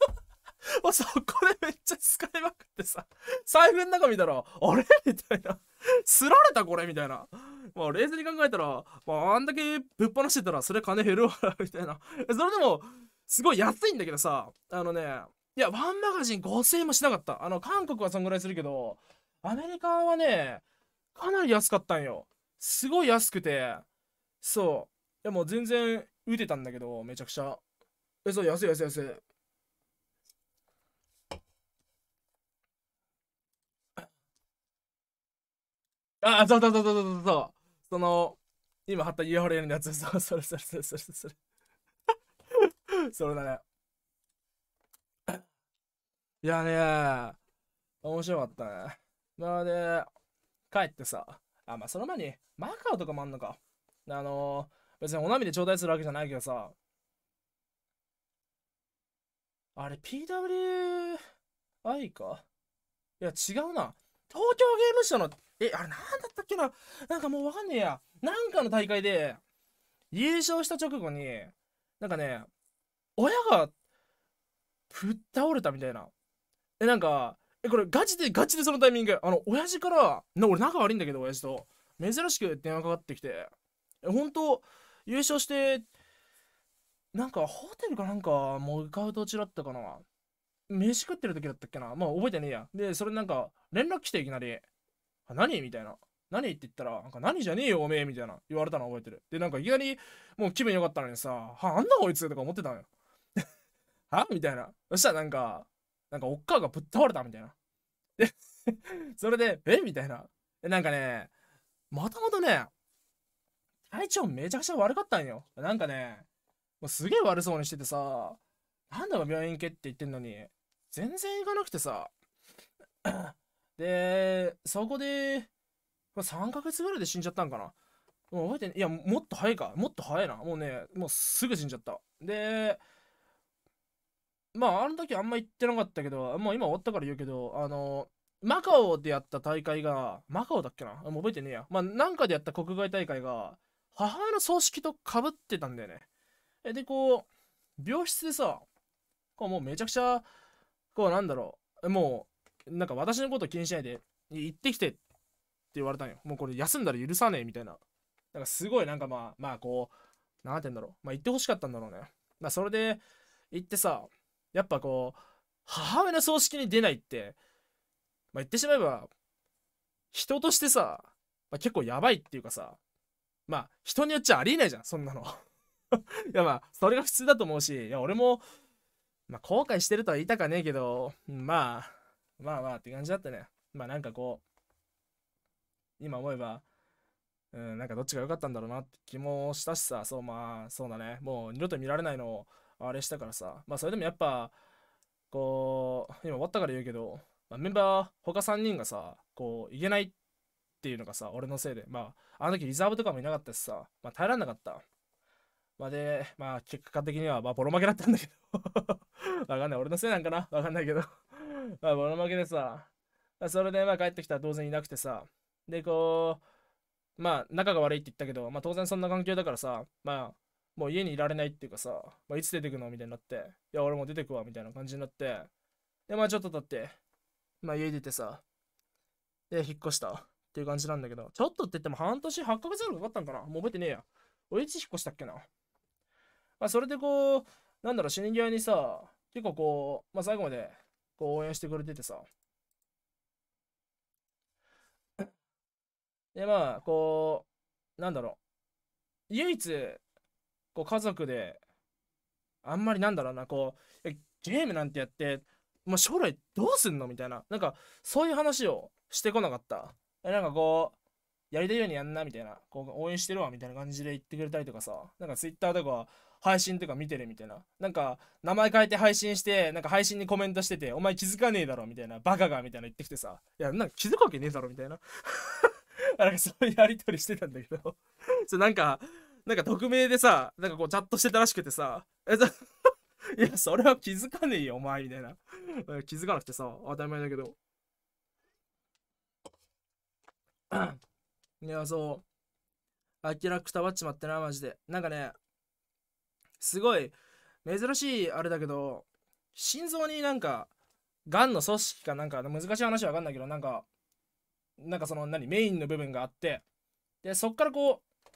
まあ、そこでめっちゃ使いまくってさ、財布の中見たら、あれみたいな。すられたこれみたいな。まあ、冷静に考えたら、まあ、あんだけぶっ放してたら、それ金減るわ みたいな。それでも、すごい安いんだけどさ、あのね、いや、ワンマガジン5000円もしなかった。あの、韓国はそんぐらいするけど、アメリカはね、かなり安かったんよ。すごい安くて、そう。いや、もう全然打てたんだけど、めちゃくちゃ。え、そう、安い安い安い。あ、そうそうそうそうそうそう。その、今貼った URL のやつ、そう、それそれそれそれそれ。それだね。いやね面白かったね。まあで、帰ってさ、あ、まあその前に、マカオとかもあんのか。あの別にお涙頂戴するわけじゃないけどさ、あれ PWI かいや違うな。東京ゲームショウのえ、あれなんだったっけななんかもうわかんねえや。なんかの大会で、優勝した直後に、なんかね、親が、ふっ倒れたみたいな。え、なんか、え、これガチで、ガチでそのタイミング。あの、親父から、な俺仲悪いんだけど、親父と。珍しく電話かかってきて。え、ほんと、優勝して、なんかホテルかなんかもう買う途中だったかな。飯食ってる時だったっけな。まあ覚えてねえや。で、それなんか連絡来ていきなり。あ何みたいな。何って言ったら、なんか何じゃねえよ、おめえみたいな言われたの覚えてる。で、なんかいきなりもう気分良かったのにさ、はあ、んなこいつとか思ってたのよ。はみたいな。そしたらなんか、なんかおっかがぶっ倒れたみたいな。で、それで、えみたいな。で、なんかね、またまたね、体調めちゃくちゃ悪かったんよ。なんかね、もうすげえ悪そうにしててさ、なんだか病院行けって言ってんのに、全然行かなくてさ、で、そこで、3ヶ月ぐらいで死んじゃったんかな。もう覚えていや、もっと早いか。もっと早いな。もうね、もうすぐ死んじゃった。で、まあ、あの時あんま言ってなかったけど、もう今終わったから言うけど、あの、マカオでやった大会が、マカオだっけなもう覚えてねえや。まあ、なんかでやった国外大会が、母親の葬式とかぶってたんだよね。で、こう、病室でさ、こうもうめちゃくちゃ、こうなんだろう、もなんか私のこと気にしないで、行ってきてって言われたんよ。もうこれ休んだら許さねえみたいな。なんかすごいなんかまあ、まあこう、なんて言うんだろう。まあ行ってほしかったんだろうね。まあそれで行ってさ、やっぱこう、母親の葬式に出ないって、まあ言ってしまえば、人としてさ、まあ、結構やばいっていうかさ、まあ人によっちゃありえないじゃん、そんなの。いやまあ、それが普通だと思うし、いや俺も、まあ後悔してるとは言いたかねえけど、まあ、まあまあって感じだったね。まあなんかこう、今思えば、うん、なんかどっちが良かったんだろうなって気もしたしさ、そうまあ、そうだね。もう二度と見られないのをあれしたからさ、まあそれでもやっぱ、こう、今終わったから言うけど、まあ、メンバー他3人がさ、こう、いけないっていうのがさ、俺のせいで、まあ、あの時リザーブとかもいなかったしさ、まあ耐えられなかった。まあで、まあ結果的には、まあボロ負けだったんだけど わかんない。俺のせいなんかなわかんないけどま あ、ボロ負けでさ、まあ、それでまあ帰ってきたら当然いなくてさ、で、こう、まあ、仲が悪いって言ったけど、まあ、当然そんな環境だからさ、まあ、もう家にいられないっていうかさ、まあ、いつ出てくのみたいになって、いや、俺も出てくわ、みたいな感じになって、で、まあ、ちょっと経って、まあ、家出てさ、で、引っ越したっていう感じなんだけど、ちょっとって言っても半年、8ヶ月ぐらいかかったんかなもう覚えてねえや。俺いつ引っ越したっけな。まあ、それでこう、なんだろう、死に際にさ、結構こう、まあ、最後までこ応援してくれててさ。で、まあ、こう、なんだろう。唯一、こう、家族で、あんまりなんだろうな、こう、ゲームなんてやって、まあ、将来どうすんのみたいな。なんか、そういう話をしてこなかった。なんかこう、やりたいようにやんな、みたいな。こう、応援してるわ、みたいな感じで言ってくれたりとかさ。なんか、ツイッターとか、配信とか見てるみたいななんか名前変えて配信してなんか配信にコメントしててお前気づかねえだろみたいなバカがみたいな言ってきてさいやなんか気づくわけねえだろみたいな なんかそういうやり取りしてたんだけど そなんかなんか匿名でさなんかこうチャットしてたらしくてさえ いやそれは気づかねえよお前みたいな気づかなくてさ当たり前だけど いやそう明らくたばっちまってなマジでなんかねすごい珍しいあれだけど心臓になんかがんの組織かなんか難しい話わかんないけどなんかなんかその何メインの部分があってでそっからこう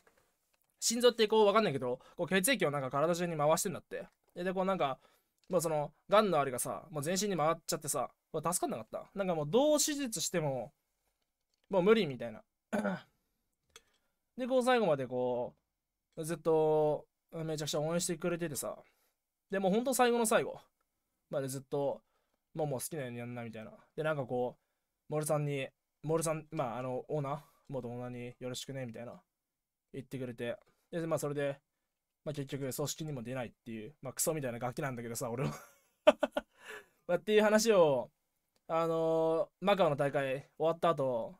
心臓ってこうわかんないけどこう血液をなんか体中に回してんだってでこうなんかもうそのがんのあれがさもう全身に回っちゃってさ助かんなかったなんかもうどう手術してももう無理みたいな でこう最後までこうずっとめちゃくちゃ応援してくれててさ、でも本当最後の最後までずっと、もうもう好きなようにやんなみたいな。で、なんかこう、森さんに、森さん、まああの、オーナー、元オーナーによろしくねみたいな言ってくれて、で、まあそれで、まあ結局組織にも出ないっていう、まあクソみたいな楽器なんだけどさ、俺は まあっていう話を、あのー、マカオの大会終わった後、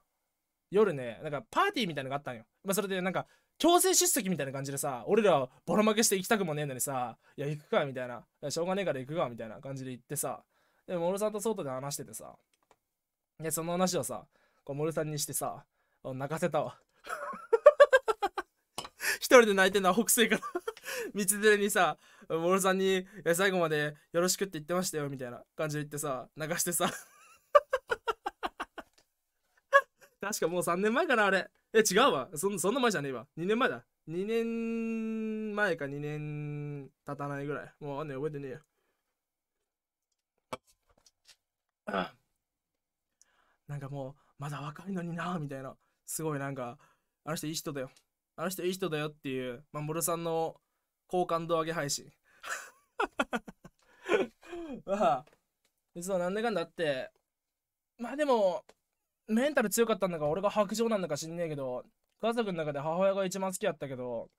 夜ねなんかパーティーみたいなのがあったんよ、まあ、それでなんか強制出席みたいな感じでさ俺らボロ負けして行きたくもねえのにさいや行くかみたいないしょうがねえから行くかみたいな感じで行ってさでも森さんと外で話しててさでその話をさこう森さんにしてさ泣かせたわ 一人で泣いてんのは北西から道連れにさ森さんに「最後までよろしくって言ってましたよ」みたいな感じで言ってさ泣かしてさ確かもう3年前かな、あれ。え、違うわ。そそんな前じゃねえわ。2年前だ。2年前か2年経たないぐらい。もうあんね覚えてねえよ。なんかもう、まだ若いのになみたいな。すごいなんか、あの人いい人だよ。あの人いい人だよっていう、まも森さんの好感度上げ配信。まあ、実はなんでかんだって、まあでも、メンタル強かったんだか俺が白状なんだか知んねえけど家族の中で母親が一番好きやったけど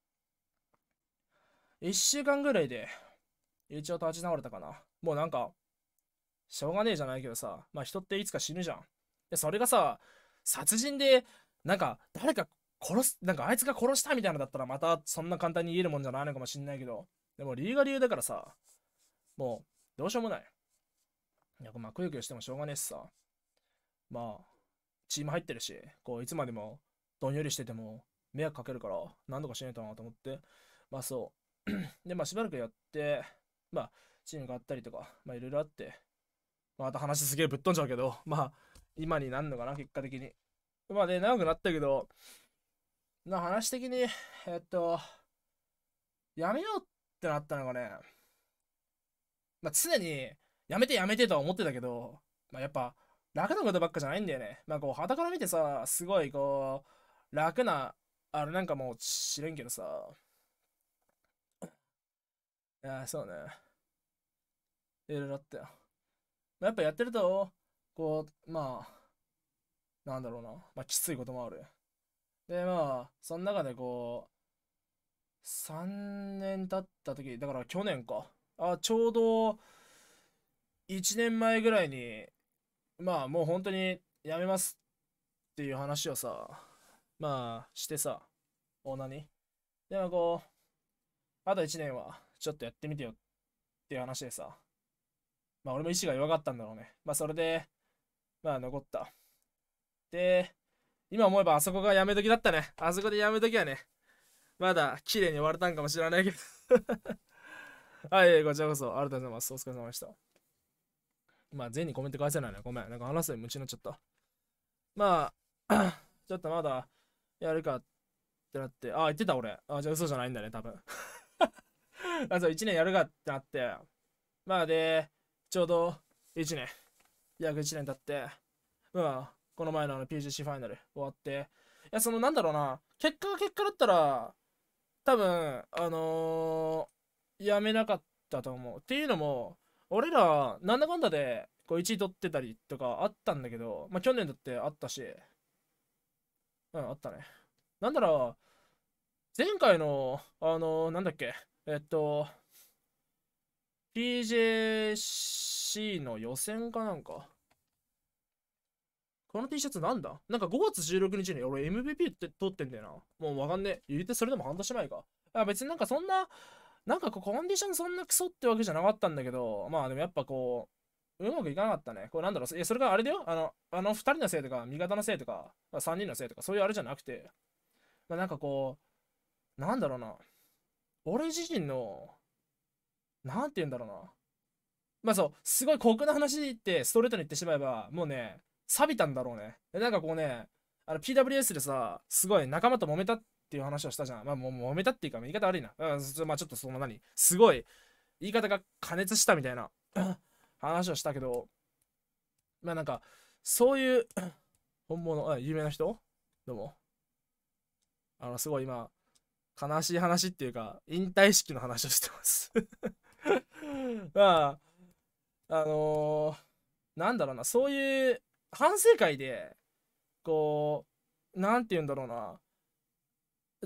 1週間ぐらいで一応立ち直れたかなもうなんかしょうがねえじゃないけどさまあ人っていつか死ぬじゃんでそれがさ殺人でなんか誰か殺すなんかあいつが殺したみたいなだったらまたそんな簡単に言えるもんじゃないのかもしんないけどでも理由が理由だからさもうどうしようもないいやまあくよくよしてもしょうがねえしさまあチーム入ってるし、こういつまでもどんよりしてても迷惑かけるから、何とかしないとなと思って、まあそう。で、まあしばらくやって、まあチーム変わったりとか、まあいろいろあって、また話すげえぶっ飛んじゃうけど、まあ今になんのかな、結果的に。まあね、長くなったけど、な話的に、えっと、やめようってなったのがね、まあ常に、やめてやめてとは思ってたけど、まあやっぱ、楽なことばっかじゃないんだよね。まあこう、はたから見てさ、すごいこう、楽な、あれなんかもう知れんけどさ。いや、そうね。いろいろあったよ。やっぱやってると、こう、まあ、なんだろうな。まあ、きついこともある。で、まあ、その中でこう、3年経った時、だから去年か。あ、ちょうど、1年前ぐらいに、まあもう本当にやめますっていう話をさ、まあしてさ、オーナーに。でもこう、あと1年はちょっとやってみてよっていう話でさ、まあ俺も意志が弱かったんだろうね。まあそれで、まあ残った。で、今思えばあそこがやめ時だったね。あそこでやめ時はね、まだ綺麗に終われたんかもしれないけど はい、こちらこそありがとうございます。お疲れ様でした。まあ、全にコメント返せないな。ごめん。なんか話すのに夢中になっちゃった。まあ、ちょっとまだやるかってなって、あ、言ってた俺。あ、じゃあ嘘じゃないんだね、多分。あ、そう、1年やるかってなって、まあで、ちょうど1年、約1年経って、まあ、この前のあの PGC ファイナル終わって、いや、そのなんだろうな、結果が結果だったら、多分、あのー、やめなかったと思う。っていうのも、俺ら、なんだかんだで、こう1位取ってたりとかあったんだけど、まあ去年だってあったし、うん、あったね。なんなら、前回の、あの、なんだっけ、えっと、PJC の予選かなんか。この T シャツなんだなんか5月16日に俺 MVP って取ってんだよな。もうわかんねえ。言うてそれでも半年前か。あ別になんかそんな、なんかこうコンディションそんなクソってわけじゃなかったんだけど、まあでもやっぱこう、うまくいかなかったね。これなんだろう、いやそれがあれだよ、あの、あの2人のせいとか、味方のせいとか、3人のせいとか、そういうあれじゃなくて、まあ、なんかこう、なんだろうな、俺自身の、なんて言うんだろうな、まあそう、すごい酷な話で言ってストレートに言ってしまえば、もうね、錆びたんだろうね。なんかこうね、あの PWS でさ、すごい仲間と揉めたっていう話をしたじゃん。まあ、もう揉めたっていうか、言い方悪いな。まあ、ちょっとその何、すごい、言い方が過熱したみたいな 話をしたけど、まあなんか、そういう 本物、あ有名な人どうも。あの、すごい今、悲しい話っていうか、引退式の話をしてます まあ、あのー、なんだろうな、そういう反省会で、こう、なんて言うんだろうな、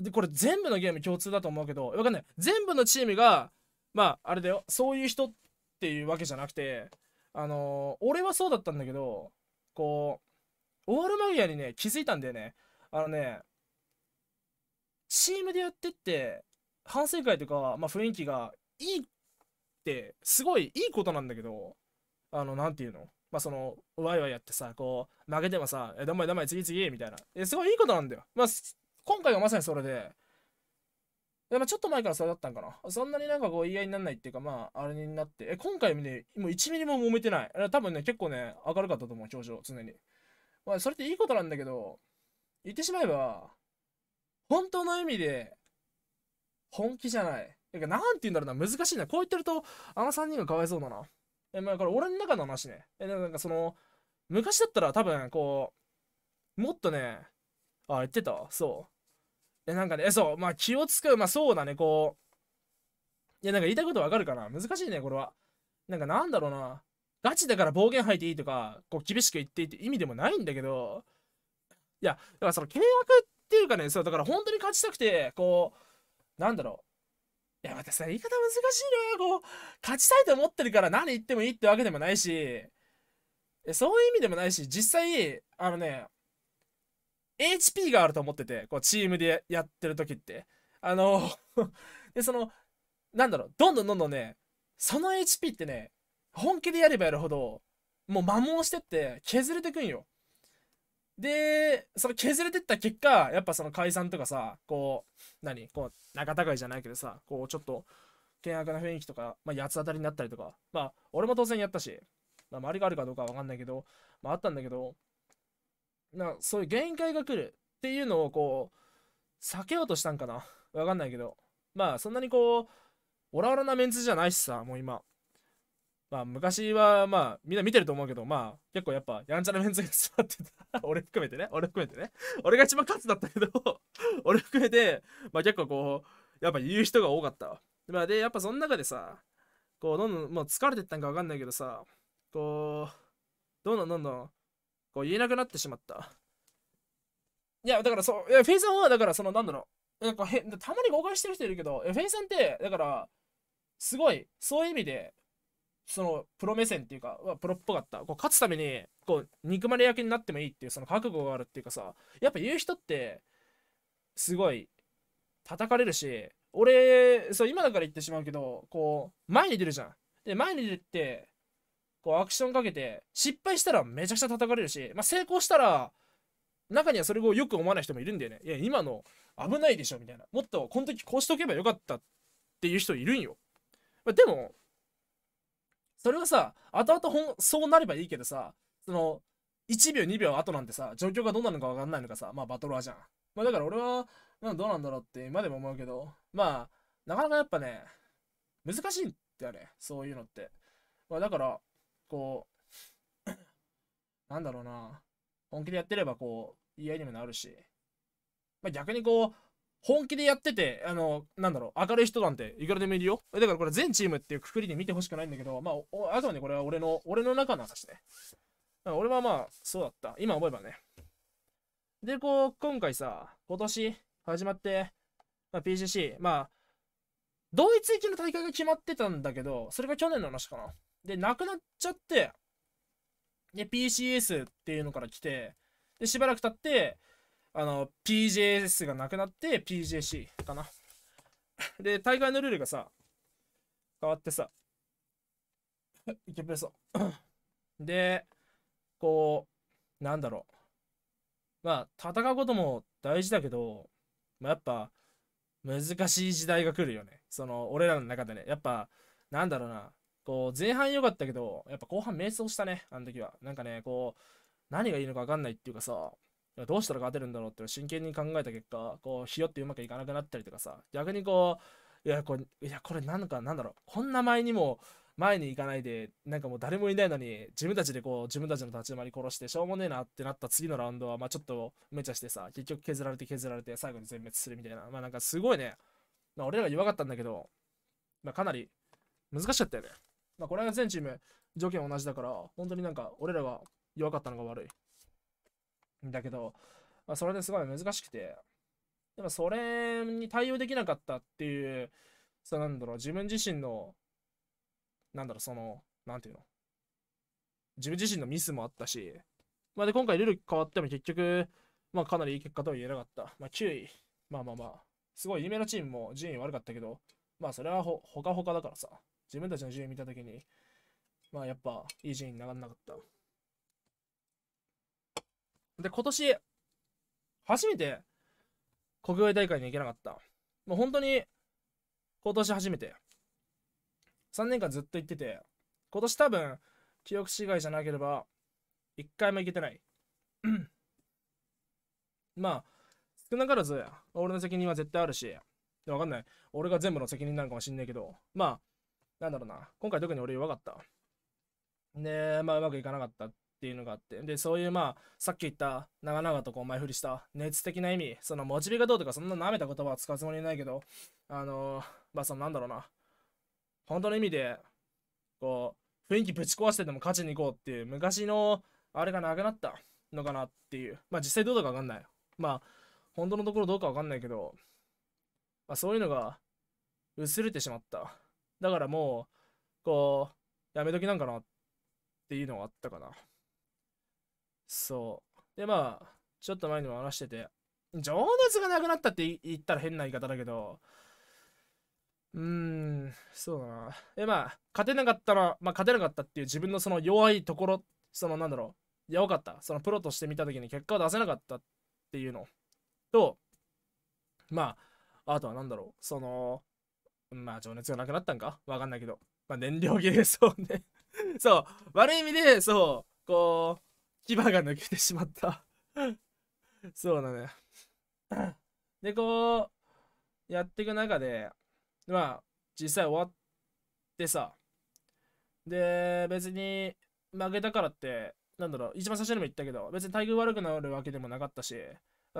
で、これ全部のゲーム共通だと思うけど、わかんない。全部のチームが、まあ、あれだよ、そういう人っていうわけじゃなくて、あのー、俺はそうだったんだけど、こう、終わる間際にね、気づいたんだよね。あのね、チームでやってって、反省会とか、まあ、雰囲気がいいって、すごいいいことなんだけど、あの、何て言うのまあ、その、ワイワイやってさ、こう、負けてもさ、え、だまいだまい、次々、みたいな。え、すごいいいことなんだよ。まあ、今回がまさにそれで、でまあ、ちょっと前からそれだったんかな。そんなになんかこう言い合いにならないっていうか、まあ、あれになって、え、今回もね、もう1ミリも揉めてない。多分ね、結構ね、明るかったと思う、表情、常に。まあ、それっていいことなんだけど、言ってしまえば、本当の意味で、本気じゃない。かなんて言うんだろうな、難しいな。こう言ってると、あの3人がかわいそうだな。え、まあ、これ俺の中の話ね。え、なんかその、昔だったら多分、こう、もっとね、あ、言ってたそう。やなんかねそうまあ気を使うまあそうだねこういやなんか言いたいことわかるかな難しいねこれはなんかなんだろうなガチだから暴言吐いていいとかこう厳しく言っていいって意味でもないんだけどいやだからその契約っていうかねそうだから本当に勝ちたくてこうなんだろういや、またさ、言い方難しいな。こう、勝ちたいと思ってるから何言ってもいいってわけでもないし、そういう意味でもないし、実際、あのね、HP があると思ってて、こうチームでやってる時って。あの で、その、なんだろう、どんどんどんどんね、その HP ってね、本気でやればやるほど、もう摩耗してって削れてくんよ。で、その削れてった結果、やっぱその解散とかさ、こう、何こう、仲違いじゃないけどさ、こう、ちょっと、険悪な雰囲気とか、まあ、八つ当たりになったりとか、まあ、俺も当然やったし、まあ、周りがあるかどうかは分かんないけど、まあ、あったんだけど、なそういう限界が来るっていうのをこう避けようとしたんかなわかんないけどまあそんなにこうオラオラなメンツじゃないしさもう今まあ昔はまあみんな見てると思うけどまあ結構やっぱやんちゃなメンツが座ってた 俺含めてね俺含めてね俺が一番勝つだったけど 俺含めてまあ結構こうやっぱ言う人が多かったわまあでやっぱその中でさこうどんどんもう疲れてったんかわかんないけどさこうどんどんどんどんこう言えなくなってしまった。いや、だからそう、いやフェイさんは、だからその、なんだろう、なんかへたまに誤解してる人いるけど、フェイさんって、だから、すごい、そういう意味で、その、プロ目線っていうか、プロっぽかった。こう勝つために、こう、憎まれ役になってもいいっていう、その覚悟があるっていうかさ、やっぱ言う人って、すごい、叩かれるし、俺、そう、今だから言ってしまうけど、こう、前に出るじゃん。で、前に出て、こうアクションかけて失敗したらめちゃくちゃ叩かれるし、まあ、成功したら中にはそれをよく思わない人もいるんだよねいや今の危ないでしょみたいなもっとこの時こうしとけばよかったっていう人いるんよ、まあ、でもそれはさ後々そうなればいいけどさその1秒2秒後なんてさ状況がどうなるのか分かんないのかさまあバトルはじゃんまあだから俺はなんどうなんだろうって今でも思うけどまあなかなかやっぱね難しいんだよねそういうのって、まあ、だからこう、なんだろうな、本気でやってればこう、言い合いにもなるし、まあ、逆にこう、本気でやってて、あの、なんだろう、明るい人なんていくらでもいるよ。だからこれ全チームっていうくくりで見てほしくないんだけど、まあ、あくまでこれは俺の、俺の中の話ね。俺はまあ、そうだった。今思えばね。で、こう、今回さ、今年始まって、まあ、PCC、まあ、同一きの大会が決まってたんだけど、それが去年の話かな。で、なくなっちゃって、で、PCS っていうのから来て、で、しばらく経って、あの、PJS がなくなって、PJC かな。で、大会のルールがさ、変わってさ、いけっぺそう。で、こう、なんだろう。まあ、戦うことも大事だけど、まあ、やっぱ、難しい時代が来るよね。その、俺らの中でね。やっぱ、なんだろうな。こう、前半良かったけど、やっぱ後半迷走したね、あの時は。なんかね、こう、何がいいのか分かんないっていうかさ、どうしたら勝てるんだろうって真剣に考えた結果、こう、ひよってうまくいかなくなったりとかさ、逆にこう、いや、これ、いや、これなんか、なんだろう、こんな前にも、前に行かないで、なんかもう誰もいないのに、自分たちでこう、自分たちの立ち回り殺して、しょうもねえなってなった次のラウンドは、まあちょっと無茶してさ、結局削られて削られて、最後に全滅するみたいな、まあなんかすごいね、まあ、俺らが弱かったんだけど、まあかなり難しかったよね。まあ、これが全チーム条件同じだから、本当になんか俺らが弱かったのが悪い。だけど、まあ、それですごい難しくて、でもそれに対応できなかったっていう、そなんだろう、自分自身の、なんだろう、その、なんていうの、自分自身のミスもあったし、まあ、で、今回ルール変わっても結局、まあ、かなりいい結果とは言えなかった。まあ、9位。まあまあまあ、すごい有名なチームも順位悪かったけど、まあ、それはほ、ほかほかだからさ。自分たちの順位見たときに、まあやっぱいい順位にならなかった。で、今年、初めて国外大会に行けなかった。もう本当に、今年初めて。3年間ずっと行ってて、今年多分、記憶違いじゃなければ、1回も行けてない。まあ、少なからず、俺の責任は絶対あるし、わかんない。俺が全部の責任なのかもしんないけど、まあ、なんだろうな、今回特に俺弱かった。で、まあ、うまくいかなかったっていうのがあって、で、そういうまあ、さっき言った長々とこう前振りした熱的な意味、そのモチベがどうとかそんな舐めた言葉は使うつもりないけど、あのー、まあ、そのなんだろうな、本当の意味で、こう、雰囲気ぶち壊してでも勝ちに行こうっていう昔のあれがなくなったのかなっていう、まあ実際どうだかわかんない。まあ、本当のところどうかわかんないけど、まあそういうのが薄れてしまっただからもう、こう、やめときなんかなっていうのがあったかな。そう。で、まあ、ちょっと前にも話してて、情熱がなくなったって言ったら変な言い方だけど、うーん、そうだな。で、まあ、勝てなかったら、まあ、勝てなかったっていう自分のその弱いところ、その、なんだろう、弱かった。そのプロとして見た時に結果を出せなかったっていうのと、まあ、あとは何だろう、その、まあ、情熱がなくなったんかわかんないけど。まあ、燃料切れそうね そう、悪い意味で、そう、こう、牙が抜けてしまった そうだねで、こう、やっていく中で、まあ、実際終わってさ、で、別に負けたからって、なんだろう、一番最初にも言ったけど、別に待遇悪くなるわけでもなかったし、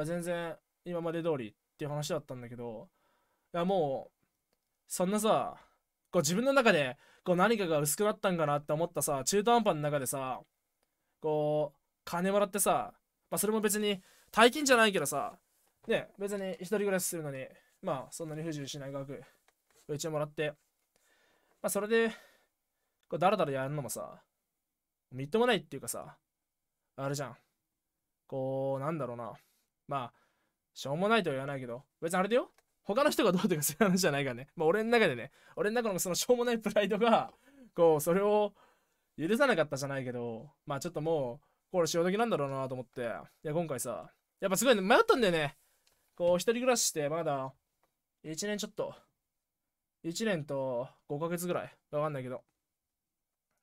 全然今まで通りっていう話だったんだけど、いやもそんなさ、こう自分の中でこう何かが薄くなったんかなって思ったさ、中途半端の中でさ、こう、金もらってさ、まあ、それも別に大金じゃないけどさ、ね、別に一人暮らしするのに、まあそんなに不自由しない額、うちもらって、まあそれで、こうだらだらやるのもさ、みっともないっていうかさ、あれじゃん。こう、なんだろうな。まあ、しょうもないとは言わないけど、別にあれだよ。他の人がどうとかそういう話じゃないからね。まあ、俺の中でね、俺の中のそのしょうもないプライドが、こう、それを許さなかったじゃないけど、まあちょっともう、これ潮時なんだろうなと思って、いや、今回さ、やっぱすごい、ね、迷ったんだよね。こう、一人暮らしして、まだ、1年ちょっと、1年と5ヶ月ぐらい、わかんないけど。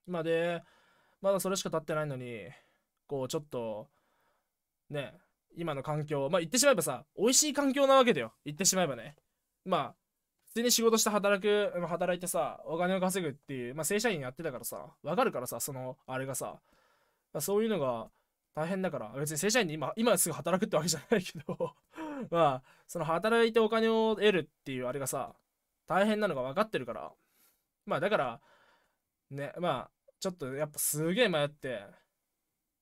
今で、まだそれしか経ってないのに、こう、ちょっと、ね、今の環境まあ言ってしまえばさ美味しい環境なわけだよ言ってしまえばねまあ普通に仕事して働く働いてさお金を稼ぐっていうまあ正社員やってたからさわかるからさそのあれがさそういうのが大変だから別に正社員に今今すぐ働くってわけじゃないけど まあその働いてお金を得るっていうあれがさ大変なのが分かってるからまあだからねまあちょっとやっぱすげえ迷って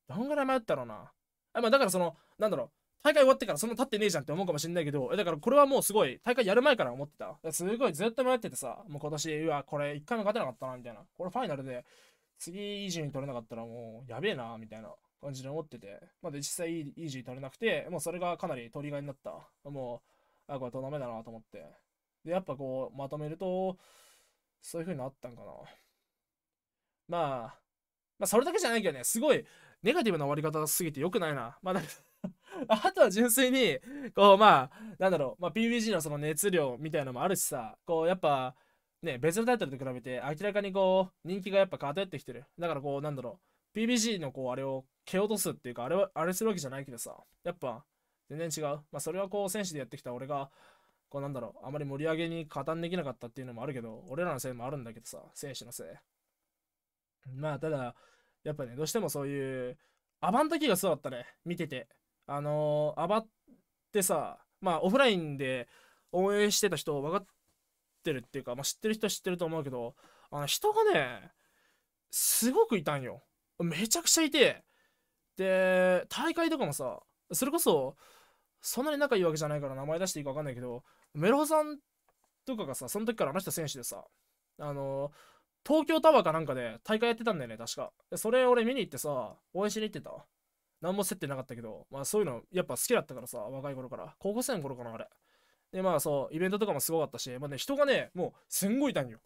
どんぐらい迷ったろうなあまあだからそのなんだろう、大会終わってからそんな経ってねえじゃんって思うかもしんないけど、だからこれはもうすごい、大会やる前から思ってた。すごいずっと迷っててさ、もう今年、うわ、これ一回も勝てなかったな、みたいな。これファイナルで、次、イージーに取れなかったらもう、やべえな、みたいな感じで思ってて。まだで、実際、イージー取れなくて、もうそれがかなり取り替えになった。もう、あ、これとどめだなと思って。で、やっぱこう、まとめると、そういう風になったんかな。まあ、まあ、それだけじゃないけどね、すごい、ネガティブな終わり方すぎて良くないな。まあ、だけど あとは純粋に、こう、まあ、なんだろう、まあ、PBG のその熱量みたいなのもあるしさ、こう、やっぱ、ね、別のタイトルと比べて、明らかにこう、人気がやっぱ偏ってきてる。だからこう、なんだろう、PBG のこう、あれを蹴落とすっていうか、あれは、あれするわけじゃないけどさ、やっぱ、全然違う。まあ、それはこう、選手でやってきた俺が、こう、なんだろう、あまり盛り上げに加担できなかったっていうのもあるけど、俺らのせいもあるんだけどさ、選手のせい。まあ、ただ、やっぱね、どうしてもそういう、アバンキーがそうだったね、見てて。あのー、アバってさ、まあオフラインで応援してた人分かってるっていうか、まあ、知ってる人は知ってると思うけど、あの人がね、すごくいたんよ。めちゃくちゃいて。で、大会とかもさ、それこそ、そんなに仲いいわけじゃないから名前出していいか分かんないけど、メロさんとかがさ、その時からあの人選手でさ、あのー、東京タワーかなんかで大会やってたんだよね、確か。それ俺見に行ってさ、応援しに行ってた。何も接点なかったけど、まあそういうのやっぱ好きだったからさ、若い頃から。高校生の頃かな、あれ。で、まあそう、イベントとかもすごかったし、まあね、人がね、もうすんごいいたんよ。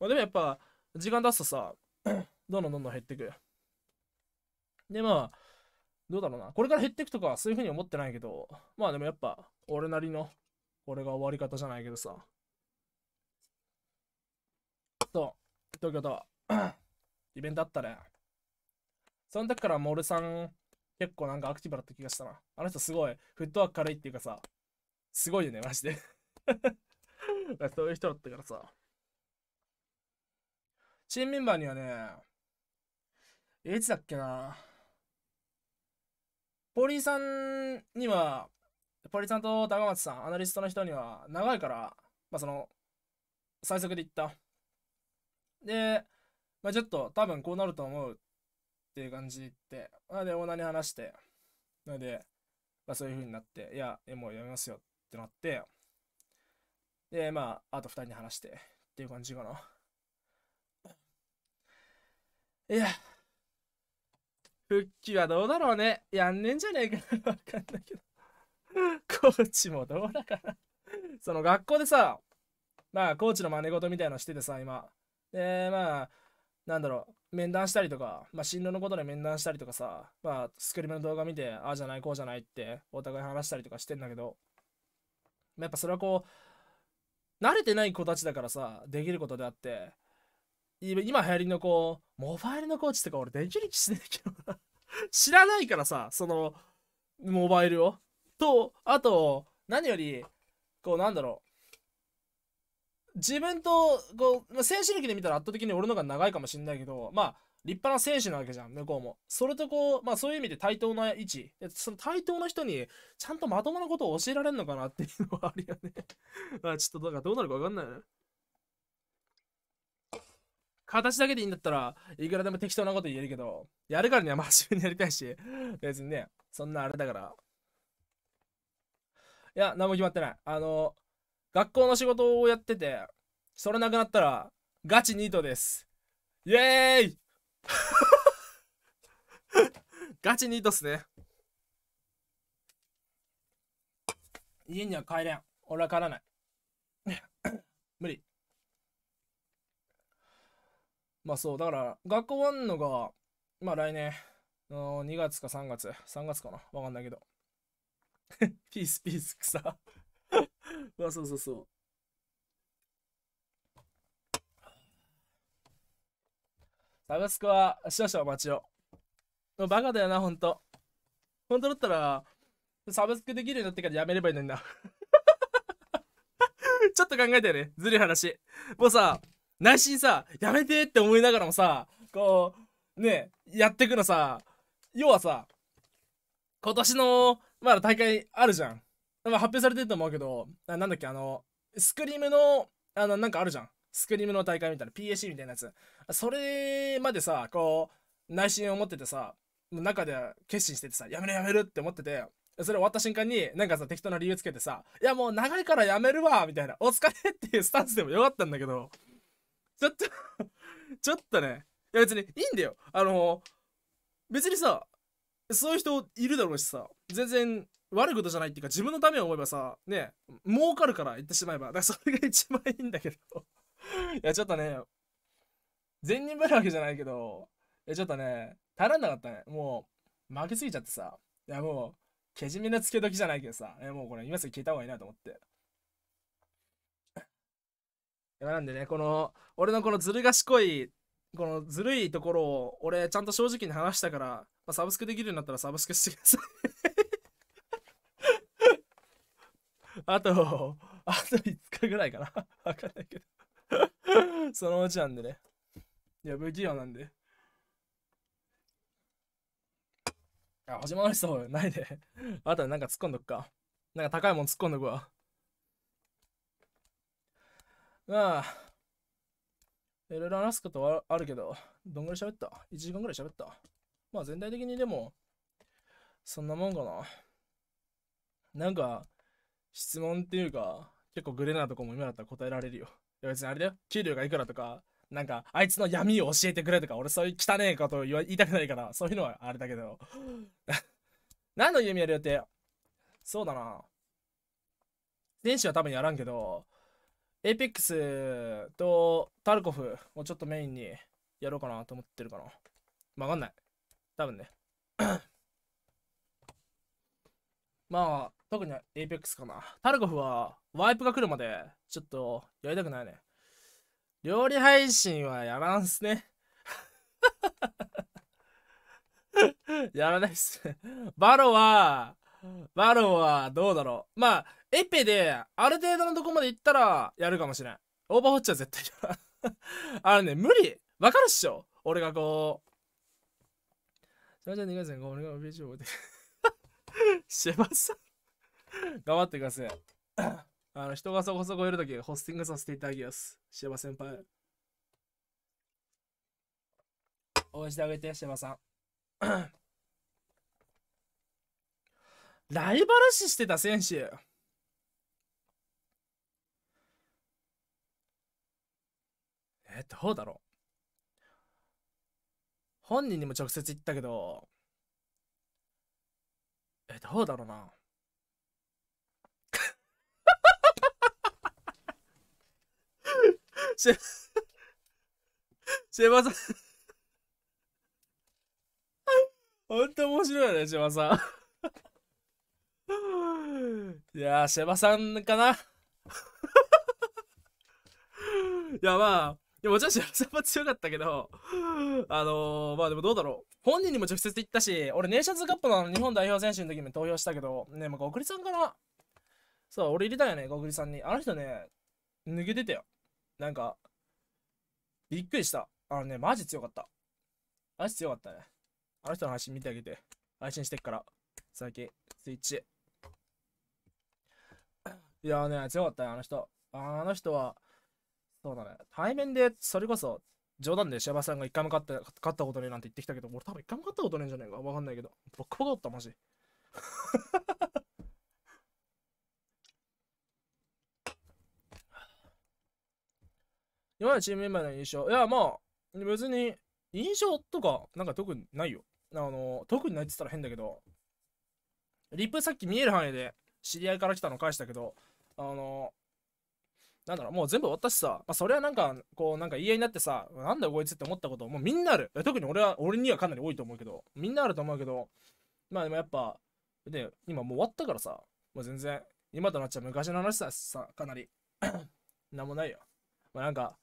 まあでもやっぱ、時間出すとさ、どんどんどんどん減ってく。で、まあ、どうだろうな。これから減っていくとか、そういうふうに思ってないけど、まあでもやっぱ、俺なりの、俺が終わり方じゃないけどさ。と、東京タワー。イベントあったね。その時からモルさん結構なんかアクティブだった気がしたな。あの人すごい、フットワーク軽いっていうかさ、すごいよね、マジで そういう人だったからさ。チームメンバーにはね、いつだっけな。ポリーさんには、ポリーさんと高松さん、アナリストの人には、長いから、まあその、最速で行った。で、まあちょっと多分こうなると思うっていう感じで言って、まあ、で、オーナーに話して、なので、まあ、そういう風になって、いや、もうやめますよってなって、で、まあ、あと2人に話してっていう感じかな。いや、復帰はどうだろうね。やんねんじゃねえかな。わかんないけど。コーチもどうだかな。その学校でさ、まあ、コーチの真似事みたいなのしててさ、今。で、まあ、なんだろう、面談したりとか、まあ、進路のことで面談したりとかさ、まあ、スクリームの動画見て、ああじゃない、こうじゃないって、お互い話したりとかしてんだけど、やっぱそれはこう、慣れてない子たちだからさ、できることであって、今流行りのこう、モバイルのコーチとか俺できる気しないけど 知らないからさ、その、モバイルを。と、あと、何より、こうなんだろう、自分とこう、まあ、選手歴で見たら圧倒的に俺の方が長いかもしれないけど、まあ、立派な選手なわけじゃん、向こうも。それとこう、まあそういう意味で対等な位置。その対等な人に、ちゃんとまともなことを教えられるのかなっていうのはあるよね あちょっとだからどうなるかわかんない形だけでいいんだったらいくらでも適当なこと言えるけど、やるからには真面目にやりたいし、別にね、そんなあれだから。いや、何も決まってない。あの、学校の仕事をやってて、それなくなったら、ガチニートです。イエーイ ガチニートっすね。家には帰れん。俺は帰らない。無理。まあそう、だから、学校終わんのが、まあ来年の2月か3月、3月かな、分かんないけど。ピースピース草。まあそうそうそう。サブスクは少々お待ちを。でもバカだよな、ほんと。ほんとだったら、サブスクできるようになってからやめればいいのにな。ちょっと考えたよね。ずるい話。もうさ、内心さ、やめてって思いながらもさ、こう、ね、やってくのさ、要はさ、今年の、まだ大会あるじゃん。まあ、発表されてると思うけど、なんだっけ、あの、スクリームの、あの、なんかあるじゃん。スクリームの大会みたいな、PAC みたいなやつ。それまでさ、こう、内心を持っててさ、中で決心しててさ、やめるやめるって思ってて、それ終わった瞬間に、なんかさ、適当な理由つけてさ、いやもう長いからやめるわみたいな、お疲れっていうスタンスでもよかったんだけど、ちょっと ちょっとね、いや別にいいんだよ。あの、別にさ、そういう人いるだろうしさ、全然悪いことじゃないっていうか自分のためを思えばさね儲かるから言ってしまえばだからそれが一番いいんだけど いやちょっとね善人ぶるわけじゃないけどいやちょっとね足らんなかったねもう負けすぎちゃってさいやもうけじめのつけ時じゃないけどさいもうこれ今すぐ消えた方がいいなと思って いやなんでねこの俺のこのずる賢いこのずるいところを俺ちゃんと正直に話したから、まあ、サブスクできるようになったらサブスクしてくださいあと、あと5日ぐらいかな。わかんないけど。そのうちなんでね。いや、不器用なんで。あ、始まそう。ないで。あとはなんか突っ込んどくか。なんか高いもん突っ込んどくわ。ああ。いろいろ話すことはあるけど、どんぐらい喋った ?1 時間ぐらい喋ったまあ全体的にでも、そんなもんかな。なんか、質問っていうか、結構グレなとこも今だったら答えられるよ。いや別にあれだよ。給料がいくらとか、なんか、あいつの闇を教えてくれとか、俺そういう汚えこと言いたくないから、そういうのはあれだけど。何の夢やる予定そうだな。電子は多分やらんけど、エイペックスとタルコフをちょっとメインにやろうかなと思ってるかな。わかんない。多分ね。まあ、特にエイペックスかな。タルコフはワイプが来るまでちょっとやりたくないね。料理配信はやらんすね。やらないっす。バロは、バロはどうだろう。まあ、エペである程度のとこまで行ったらやるかもしれん。オーバーホッチは絶対やらん。あのね、無理わかるっしょ俺がこう。すいません、2回戦、俺が v t u b e で。シェバさん 頑張ってください。あの人がそこそこいるとき、ホスティングさせていただきます。シェバ先輩。応援してあげて、シェバさん。ライバル視してた選手。え、どうだろう。本人にも直接言ったけど、え、どうだろうな。シェ、シェバさんほんと面白いよね、シェバさんいやー、シェバさんかないや、まあ、でもちろんシェバさんも強かったけど、あのー、まあでもどうだろう。本人にも直接言ったし、俺ネーションズカップの日本代表選手の時にも投票したけど、ね、まあ、ゴクリさんかなそう、俺入れたよね、ゴクリさんに。あの人ね、抜けてたよ。なんか、びっくりした。あのね、マジ強かった。マジ強かったね。あの人の配信見てあげて。配信してっから。最近、スイッチ。いやね、強かったね、あの人。あの人は、そうだね。対面で、それこそ、冗談でシャバさんが一回も勝った勝ったことねえなんて言ってきたけど、俺多分一回も勝ったことねえんじゃねえか。わかんないけど。ボッコボコだった、マジ。今までチームメンバーの印象。いや、まあ、別に、印象とか、なんか特にないよ。あの、特にないって言ったら変だけど、リップさっき見える範囲で知り合いから来たの返したけど、あの、なんだろう、もう全部終わったしさ、まあ、それはなんか、こう、なんか言い合いになってさ、なんだこいつって思ったこと、もうみんなある。特に俺は、俺にはかなり多いと思うけど、みんなあると思うけど、まあでもやっぱ、で、今もう終わったからさ、もう全然、今となっちゃ昔の話さ、さかなり なんもないよ。まあなんか、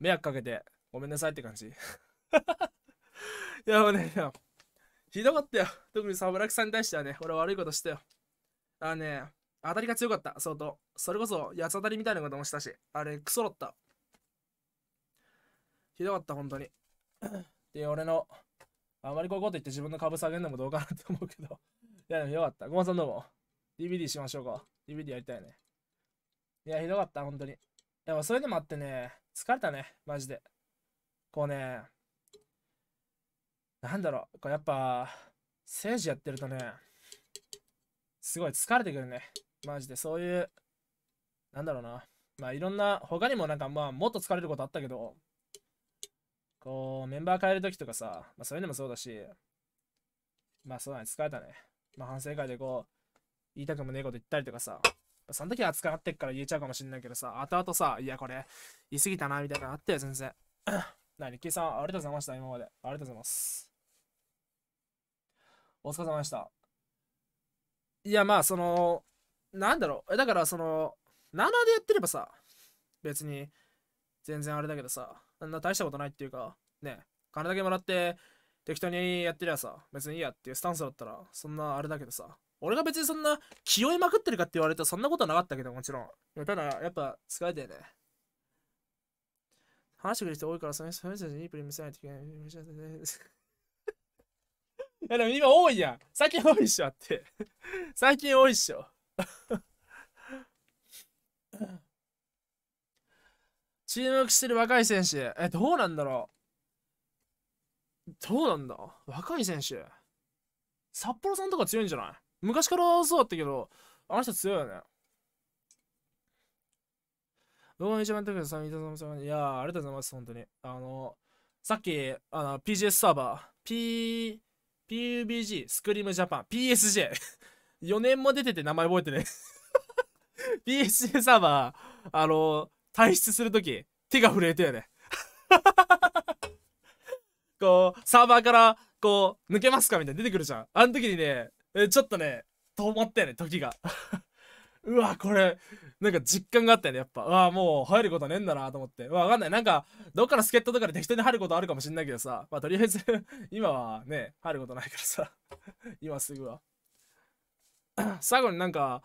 迷惑かけてごめんなさいって感じ いやもうねひどかったよ特にサブラクさんに対してはね俺は悪いことしたよあね当たりが強かった相当それこそ八つ当たりみたいなこともしたしあれクソだったひどかった本当に で俺のあまりこうこと言って自分の株下げるのもどうかなって思うけどいやでもよかったごまさんどうも DVD しましょうか DVD やりたいねいやひどかった本当にいやそれでもあってね疲れたね、マジで。こうね、なんだろう、こうやっぱ、政治やってるとね、すごい疲れてくるね。マジで、そういう、なんだろうな。まあいろんな、他にもなんかまあもっと疲れることあったけど、こう、メンバー変えるときとかさ、まあそういうのもそうだし、まあそうだね、疲れたね。まあ反省会でこう、言いたくもねえこと言ったりとかさ、その時は扱ってっから言えちゃうかもしんないけどさ、後々さ、いやこれ、言い過ぎたな、みたいなのあったよ、全然。な に、キさん、ありがとうございました、今まで。ありがとうございます。お疲れ様でした。いや、まあ、その、なんだろう、だから、その、7でやってればさ、別に、全然あれだけどさ、あんな大したことないっていうか、ね、金だけもらって、適当にやってりゃさ、別にいいやっていうスタンスだったら、そんなあれだけどさ、俺が別にそんな気負いまくってるかって言われたらそんなことなかったけどもちろんただやっぱ疲れてね話してくれる人多いからその人たちにいいプリン見せないといけないいやでも今多いやん最近多いっしょって最近多いっしょ注目してる若い選手えどうなんだろうどうなんだ若い選手札幌さんとか強いんじゃない昔からそうだったけど、あの人強いよね。動画も、一番高いさん、いまいやー、ありがとうございます、本当に。あの、さっき、あの、PGS サーバー、P、PUBG、スクリームジャパン、PSJ。4年も出てて名前覚えてね。PSJ サーバー、あの、退出するとき、手が震えてよね。こう、サーバーから、こう、抜けますかみたいな出てくるじゃん。あの時にね、えちょっとね止まったよね時が うわこれなんか実感があったよねやっぱうわもう入ることねえんだなと思ってわかんないなんかどっから助っ人とかで適当に入ることあるかもしんないけどさまあとりあえず 今はね入ることないからさ 今すぐは 最後になんか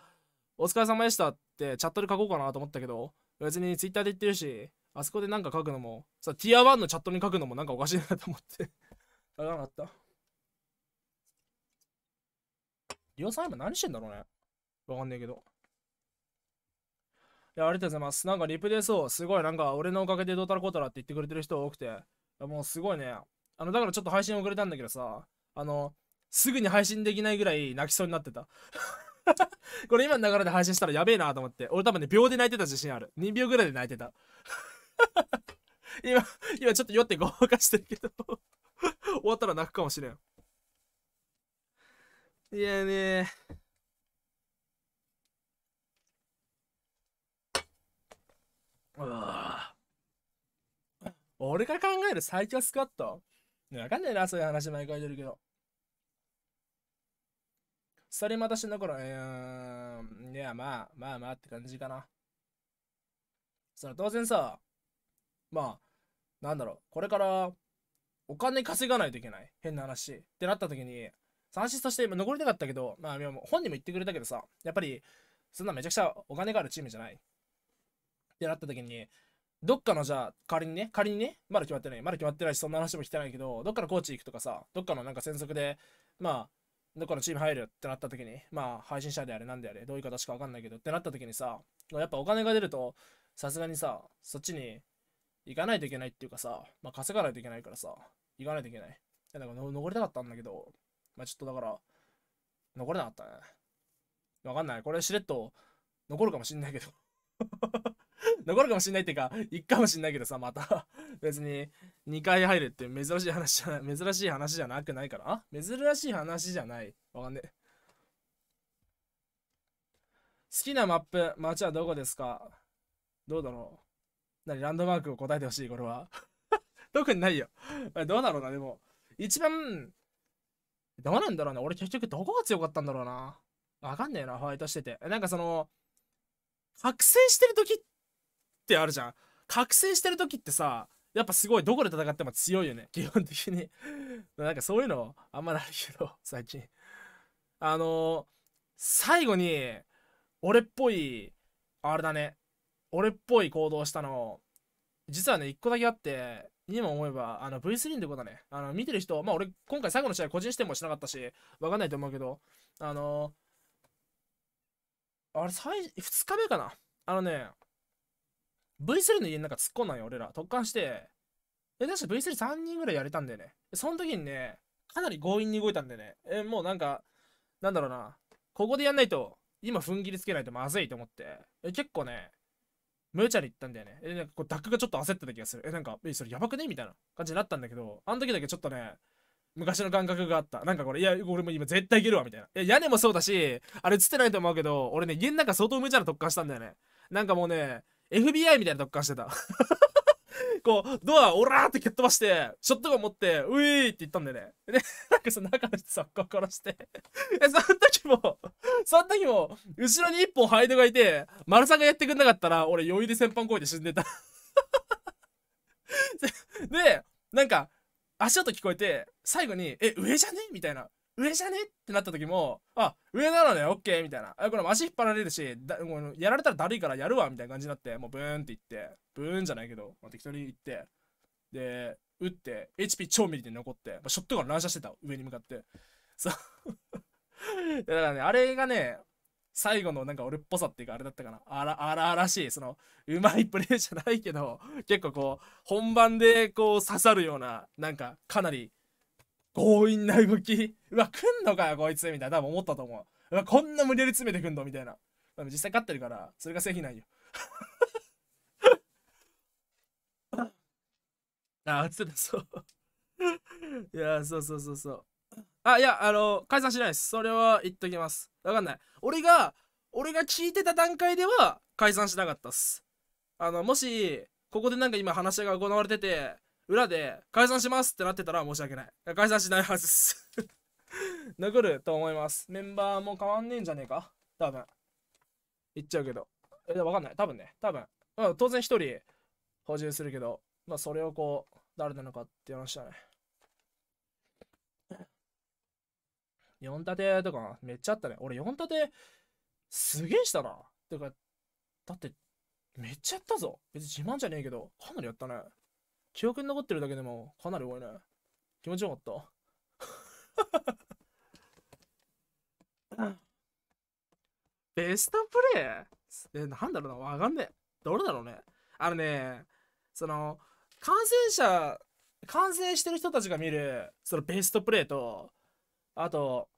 お疲れ様でしたってチャットで書こうかなと思ったけど別に Twitter で言ってるしあそこでなんか書くのもさティア1のチャットに書くのもなんかおかしいなと思ってわかなかったリオさん今何してんだろうね。わかんねえけど。いや、ありがとうございます。なんかリプでそう、すごいなんか俺のおかげでどうたらこうたらって言ってくれてる人多くて、いやもうすごいね。あの、だからちょっと配信遅れたんだけどさ、あの、すぐに配信できないぐらい泣きそうになってた。これ今の流れで配信したらやべえなと思って。俺多分ね、秒で泣いてた自信ある。2秒ぐらいで泣いてた。今、今ちょっと酔ってごまかしてるけど 終わったら泣くかもしれん。いやね俺が考える最強スクワットわかんねえな、そういう話毎回出るけど。それまた死んだ頃、えー、いや、まあ、まあまあって感じかな。その当然さ、まあ、なんだろう、これからお金稼がないといけない。変な話。ってなった時に、アシストして残りたかったけど、まあ、本人も言ってくれたけどさ、やっぱり、そんなめちゃくちゃお金があるチームじゃない。ってなった時に、どっかのじゃあ、仮にね、仮にね、まだ決まってない、まだ決まってないし、そんな話も来てないけど、どっかのコーチ行くとかさ、どっかのなんか専属で、まあ、どっかのチーム入るってなった時に、まあ、配信者であれなんであれ、どういう形かわかんないけどってなった時にさ、やっぱお金が出ると、さすがにさ、そっちに行かないといけないっていうかさ、まあ、稼がないといけないからさ、行かないといけない。いや、だから残りたかったんだけど、まあちょっとだから、残れなかったね。わかんない。これしれっと残るかもしんないけど 残るかもしんないっていうか、行くかもしんないけどさ、また別に2回入るって珍しい話じゃない、珍しい話じゃなくないから。あ珍しい話じゃない。わかんねえ。好きなマップ、街はどこですかどうだろう何ランドマークを答えてほしい、これは 特にないよ。どうだろうな、でも。一番どうなんだろうね。俺結局どこが強かったんだろうな。わかんねえな、ホワイトしてて。なんかその、覚醒してる時ってあるじゃん。覚醒してる時ってさ、やっぱすごいどこで戦っても強いよね。基本的になんかそういうのあんまないけど、最近。あの最後に、俺っぽい、あれだね。俺っぽい行動したの、実はね、一個だけあって、今思えば、あの V3 ってことだね。あの見てる人、まあ俺、今回最後の試合個人視点もしなかったし、わかんないと思うけど、あのあれ、最、2日目かなあのね、V3 の家の中突っ込んだいよ、俺ら。突貫して、え、確か V33 人ぐらいやれたんだよね。その時にね、かなり強引に動いたんでね、え、もうなんか、なんだろうな、ここでやんないと、今踏ん切りつけないとまずいと思って、え結構ね、無茶に言ったんだよね。え、なんかこう、ダックがちょっと焦ってた気がする。え、なんか、え、それやばくねみたいな感じになったんだけど、あの時だけちょっとね、昔の感覚があった。なんかこれ、いや、俺も今絶対いけるわ、みたいな。いや、屋根もそうだし、あれ映ってないと思うけど、俺ね、家の中相当無茶な特化したんだよね。なんかもうね、FBI みたいな特化してた。こう、ドア、オラーって蹴っ飛ばして、ショットガン持って、ウィーって言ったんだよね。で、なんかその中の人さ、こう殺して。え、その時も、その時も、後ろに一本ハイドがいて、丸さんがやってくんなかったら、俺余裕で先般越いで死んでた。で、なんか、足音聞こえて、最後に、え、上じゃねみたいな。上じゃねってなった時も、あ、上なのね、オッケーみたいな。あ、これ足引っ張られるし、だもうやられたらだるいからやるわみたいな感じになって、もうブーンっていって、ブーンじゃないけど、まあ、適当にいって、で、打って、HP 超ミリで残って、まあ、ショットガン乱射してた、上に向かって。そう。だからね、あれがね、最後のなんか俺っぽさっていうかあれだったかな。あら、あららしい、その、うまいプレーじゃないけど、結構こう、本番でこう刺さるような、なんかかなり強引な動き。うわ、来んのかよ、こいつみたいな、多分思ったと思う。うわ、こんな無理やり詰めてくんのみたいな。でも実際勝ってるから、それが正義なんよ。あ、つってた、そう。いや、そうそうそうそう。あ、いや、あの、解散しないです。それは言っときます。わかんない。俺が、俺が聞いてた段階では解散しなかったっす。あの、もし、ここでなんか今話が行われてて、裏で解散しますってなってたら申し訳ない解散しないはずです 残ると思いますメンバーも変わんねえんじゃねえか多分言っちゃうけどえ分かんない多分ね多分、うん、当然一人補充するけどまあそれをこう誰なのかって話だね4立てとかめっちゃあったね俺4立てすげえしたなてかだってめっちゃやったぞ別に自慢じゃねえけどかなりやったね記憶に残ってるだけでもかなり多いね。気持ちよかった。ベストプレイえ、なんだろうな、わかんねえ。どれだろうね。あのね、その、感染者、感染してる人たちが見る、そのベストプレイと、あと、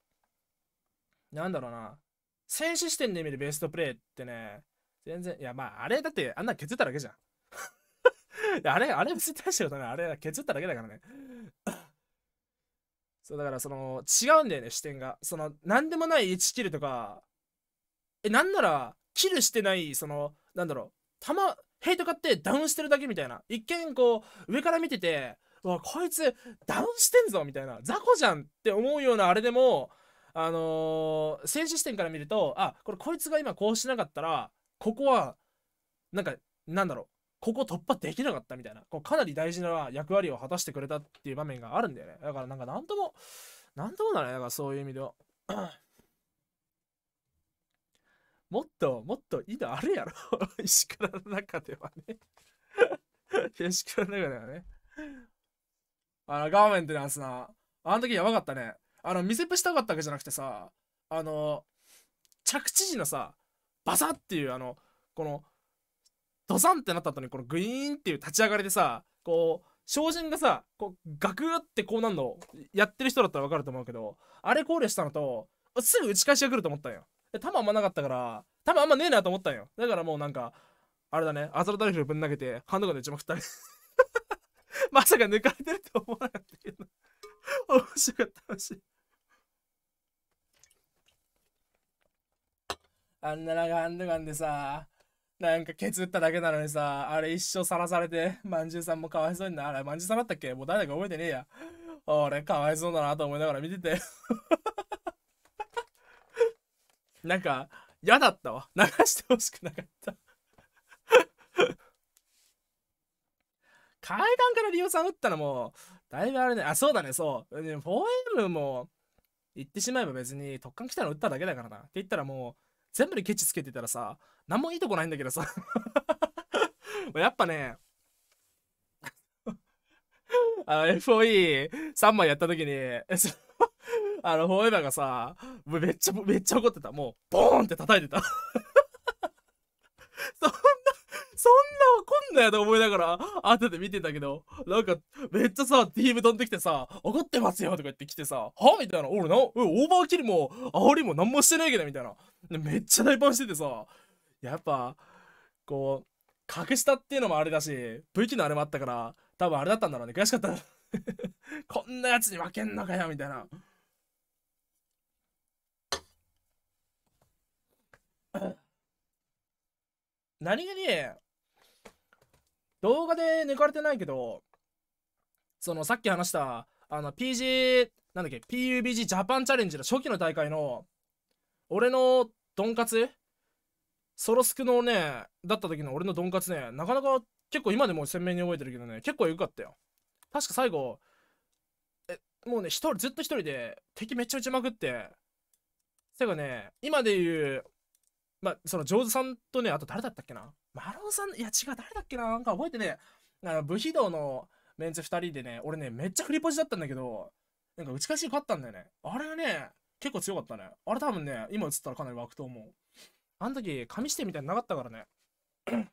なんだろうな、選手視点で見るベストプレイってね、全然、いや、まあ、あれだって、あんな削っただけじゃん。あれ、あれ別に大したことない。あれ、削っただけだからね。そう、だからその、違うんだよね、視点が。その、なんでもない1キルとか、え、なんなら、キルしてない、その、なんだろう、弾、ヘイト買ってダウンしてるだけみたいな。一見こう、上から見てて、わ、こいつダウンしてんぞみたいな。雑魚じゃんって思うようなあれでも、あのー、選手視点から見ると、あ、これこいつが今こうしなかったら、ここは、なんか、なんだろう、ここ突破できなかったみたいな、こうかなり大事な役割を果たしてくれたっていう場面があるんだよね。だからなんかなんとも、なんともならね、だからそういう意味では。もっと、もっといいのあるやろ。石倉の中ではね 石倉の中ではね。あの、ガーメンてなんすな。あの時やばかったね。あの、見せプしたかったわけじゃなくてさ、あの、着地時のさ、バサっていう、あの、この、ドサンってなった後にこのグイーンっていう立ち上がりでさこう精進がさこうガクってこうなんのやってる人だったら分かると思うけどあれ考慮したのとすぐ打ち返しが来ると思ったんよた球あんまなかったから球あんまねえなと思ったんよだからもうなんかあれだねアザラダリフルぶん投げてハンドガンで打ちまくったり まさか抜かれてると思わなかったけど面白かった面白いあんななんかハンドガンでさなんかケツ打っただけなのにさ、あれ一生さらされて、まんじゅうさんもかわいそうにな、あれまんじゅうさんだったっけもう誰だか覚えてねえや。俺かわいそうだなと思いながら見てて。なんか、嫌だったわ。流してほしくなかった階段からリオさん打ったのも、だいぶあれね、あ、そうだね、そう。4M も、言ってしまえば別に、特艦来たの打っただけだからな。って言ったらもう、全部にケチつけてたらさ何もいいとこないんだけどさ やっぱね あ FOE3 枚やった時に あの、フォーエバーがさ、めっちゃ、めっちゃ怒ってた。もう、ボーンって叩いてた。そんな、そんな怒んなよと思いながら、後で見てたけど、なんか、めっちゃさ、ディーム飛んできてさ、怒ってますよとか言ってきてさ、はみたいな、俺な、オーバーキルも、煽りも何もしてないけど、みたいな。めっちゃ大パンしててさ、やっぱ、こう、格下っていうのもあれだし、武器のあれもあったから、多分あれだったんだろうね。悔しかった。こんなやつに負けんのかよ、みたいな。何気に、動画で抜かれてないけど、そのさっき話した、あの PG、なんだっけ、PUBG ジャパンチャレンジの初期の大会の、俺のドンカツソロスクのね、だった時の俺のドンカツね、なかなか結構今でも鮮明に覚えてるけどね、結構エグかったよ。確か最後、え、もうね、一人、ずっと一人で敵めっちゃ撃ちまくって、てかね、今で言う、まあ、その、ジョーズさんとね、あと誰だったっけなマロンさん、いや違う、誰だっけななんか覚えてね、あの、武器道のメンツ2人でね、俺ね、めっちゃ振りポジだったんだけど、なんか打ち返しに勝ったんだよね。あれはね、結構強かったね。あれ多分ね、今映ったらかなり湧くと思う。あの時、紙してみたいになかったからね。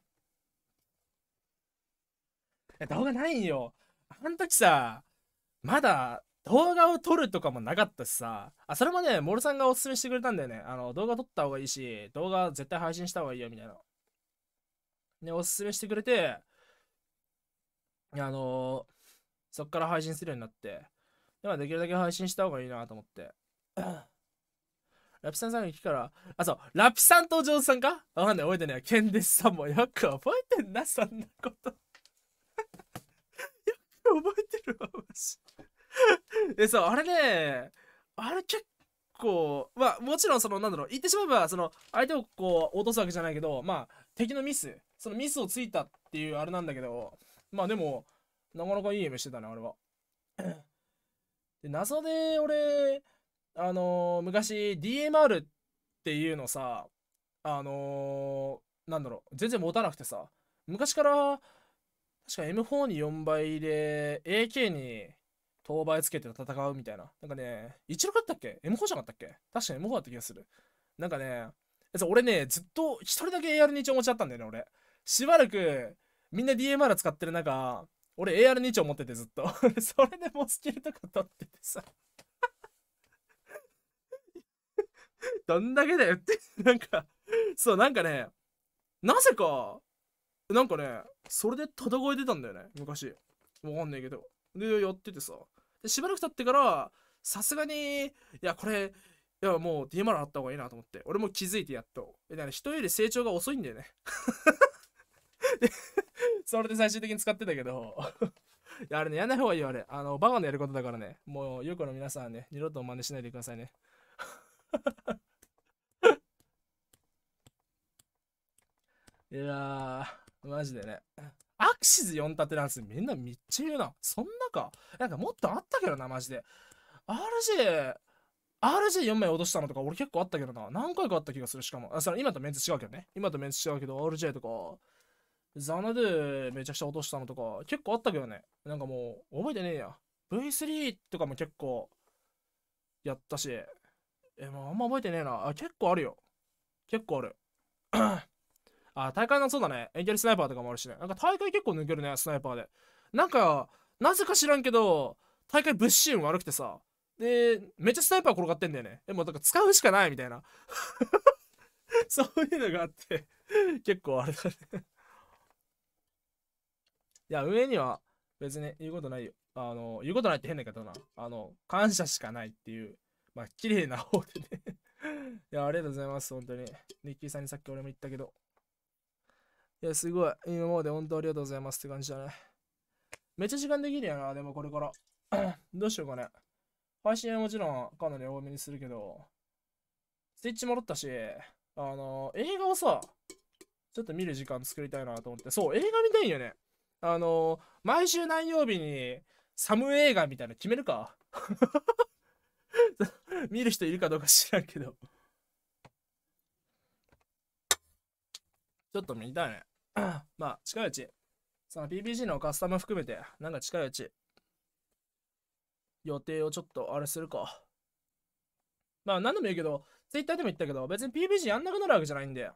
動画ないよ。あの時さ、まだ動画を撮るとかもなかったしさ、あ、それもね、モルさんがおすすめしてくれたんだよね。あの、動画撮った方がいいし、動画絶対配信した方がいいよ、みたいな。ね、おすすめしてくれて、あのー、そっから配信するようになって、でもできるだけ配信した方がいいなと思って。ラピさんさんがくから、あ、そう、ラピさんとお嬢さんかわかんない、覚えてない。ケンデスさんもよく覚えてんな、そんなこと。よく覚えてるわ、マジ。え、そう、あれね、あれ結構、まあ、もちろん、その、なんだろう、言ってしまえば、その、相手をこう、落とすわけじゃないけど、まあ、敵のミス、そのミスをついたっていうあれなんだけど、まあでも、なかなかいい夢してたね、あれは。で、謎で、俺、あのー、昔 DMR っていうのさあのー、なんだろう全然持たなくてさ昔から確か M4 に4倍で AK に等倍つけて戦うみたいな。なんかね、16だったっけ ?M4 じゃなかったっけ確か M4 だった気がする。なんかね、俺ね、ずっと一人だけ AR2 丁持ちだったんだよね、俺。しばらく、みんな DMR 使ってる中、俺 AR2 丁持っててずっと。それでもスキルとか取っててさ。どんだけだよって、なんか、そう、なんかね、なぜか、なんかね、それで戦い出たんだよね、昔。わかんないけど。で、やっててさ。で、しばらく経ってから、さすがに、いや、これ、いや、もう DMR あった方がいいなと思って。俺も気づいてやっと。だから、人より成長が遅いんだよね。それで最終的に使ってたけど。いや、あれね、やんない方がいいよ、あれ。あの、バカのやることだからね。もう、よくの皆さんね、二度と真似しないでくださいね。いやー、マジでね。アクシズ4立てなんすみんなめっちゃ言うな。そんなか。なんかもっとあったけどな、マジで。RG、RG4 枚落としたのとか俺結構あったけどな。何回かあった気がする。しかも、あそれ今とメンツ違うけどね。今とメンツ違うけど、RJ とか、ザナドゥめちゃくちゃ落としたのとか結構あったけどね。なんかもう覚えてねえや。V3 とかも結構やったし。え、まあ、あんま覚えてねえな。あ、結構あるよ。結構ある。あ、大会のそうだね。エンジェルスナイパーとかもあるしね。なんか大会結構抜けるね、スナイパーで。なんか、なぜか知らんけど、大会物資運悪くてさ。で、めっちゃスナイパー転がってんだよね。でも、なんか使うしかないみたいな。そういうのがあって結構あれだねいや、上には別に言うことないよ。あの、言うことないって変な言い方だな。あの、感謝しかないっていうまあ、綺麗な方でね いや、ありがとうございます、本当に。ニッキーさんにさっき俺も言ったけど。いや、すごい。今まで本当ありがとうございますって感じだね。めっちゃ時間できるやな、でもこれから。どうしようかね。配信はもちろんかなり多めにするけど、スイッチ戻ったし、あの、映画をさ、ちょっと見る時間作りたいなと思って、そう、映画見たいんよね。あの、毎週何曜日にサム映画みたいなの決めるか 見る人いるかどうか知らんけど。ちょっと見たいね。まあ、近いうち、その PPG のカスタム含めて、なんか近いうち、予定をちょっとあれするか。まあ、何度も言うけど、Twitter でも言ったけど、別に PPG やんなくなるわけじゃないんで、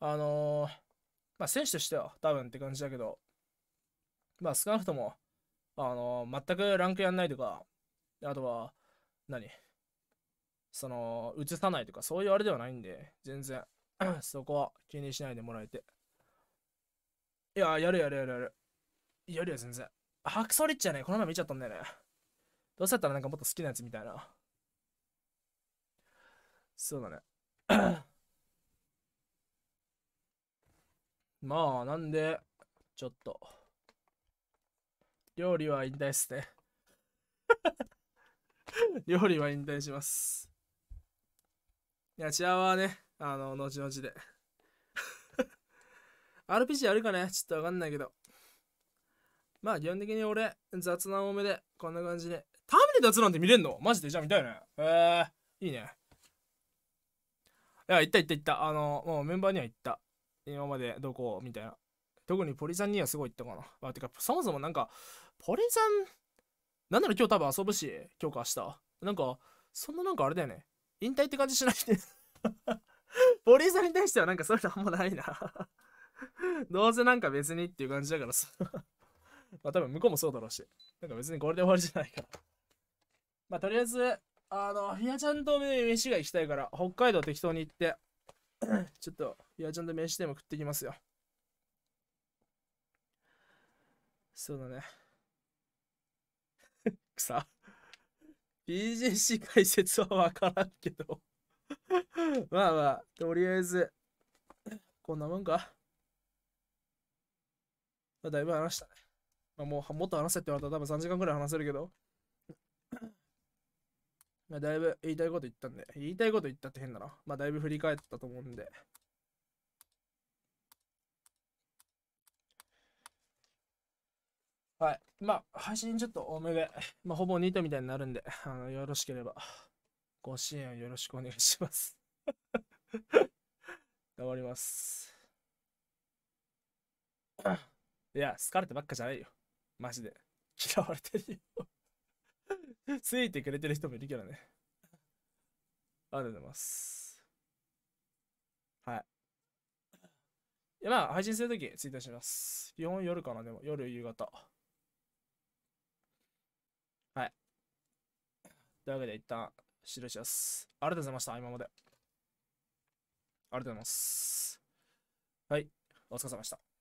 あのー、まあ、選手としては多分って感じだけど、まあ、少なくとも、あのー、全くランクやんないとか、あとは、何その、映さないとか、そういうあれではないんで、全然、そこは気にしないでもらえて。いや、やるやるやるやる。やるよ、全然。ハクソリッチやね、この前見ちゃったんだよね。どうせだったらなんかもっと好きなやつみたいな。そうだね。まあ、なんで、ちょっと、料理は引退っすね。料理は引退します。いや、チアはね、あの、後々で。RPG やるかねちょっとわかんないけど。まあ、基本的に俺、雑談多めで、こんな感じで。ターミネーターなんて見れんのマジでじゃあ見たいね。えー、いいね。いや、行った行った行った。あの、もうメンバーには行った。今までどこみたいな。特にポリさんにはすごい行ったかな。あ、てか、そもそもなんか、ポリさん、なんなら今日多分遊ぶし、今日か明日。なんか、そんななんかあれだよね。引退って感じしないで。ボ リーさんに対してはなんかそういうのあんまないな どうせなんか別にっていう感じだからさ まあ多分向こうもそうだろうし。なんか別にこれで終わりじゃないからまあとりあえず、あの、ィアちゃんと飯が行きたいから、北海道適当に行って ちょっとィアちゃんと飯でも食ってきますよ。そうだね。さ、BGC 解説はわからんけどまあまあ、とりあえず、こんなもんか。まだいぶ話したね。まあ、もう、もっと話せって言われたら多分3時間ぐらい話せるけど。まあ、だいぶ言いたいこと言ったんで、言いたいこと言ったって変だな。まあ、だいぶ振り返ったと思うんで。はい。まあ、配信ちょっと多めで、まあ、ほぼニートみたいになるんで、あの、よろしければ、ご支援よろしくお願いします。頑張ります。いや、好かれてばっかじゃないよ。マジで。嫌われてるよ ついてくれてる人もいるけどね。ありがとうございます。はい。いや、まあ、配信するときツイートします。基本夜かな、でも。夜、夕方。はい。というわけで、一旦、失礼します。ありがとうございました、今まで。ありがとうございます。はい。お疲れ様でした。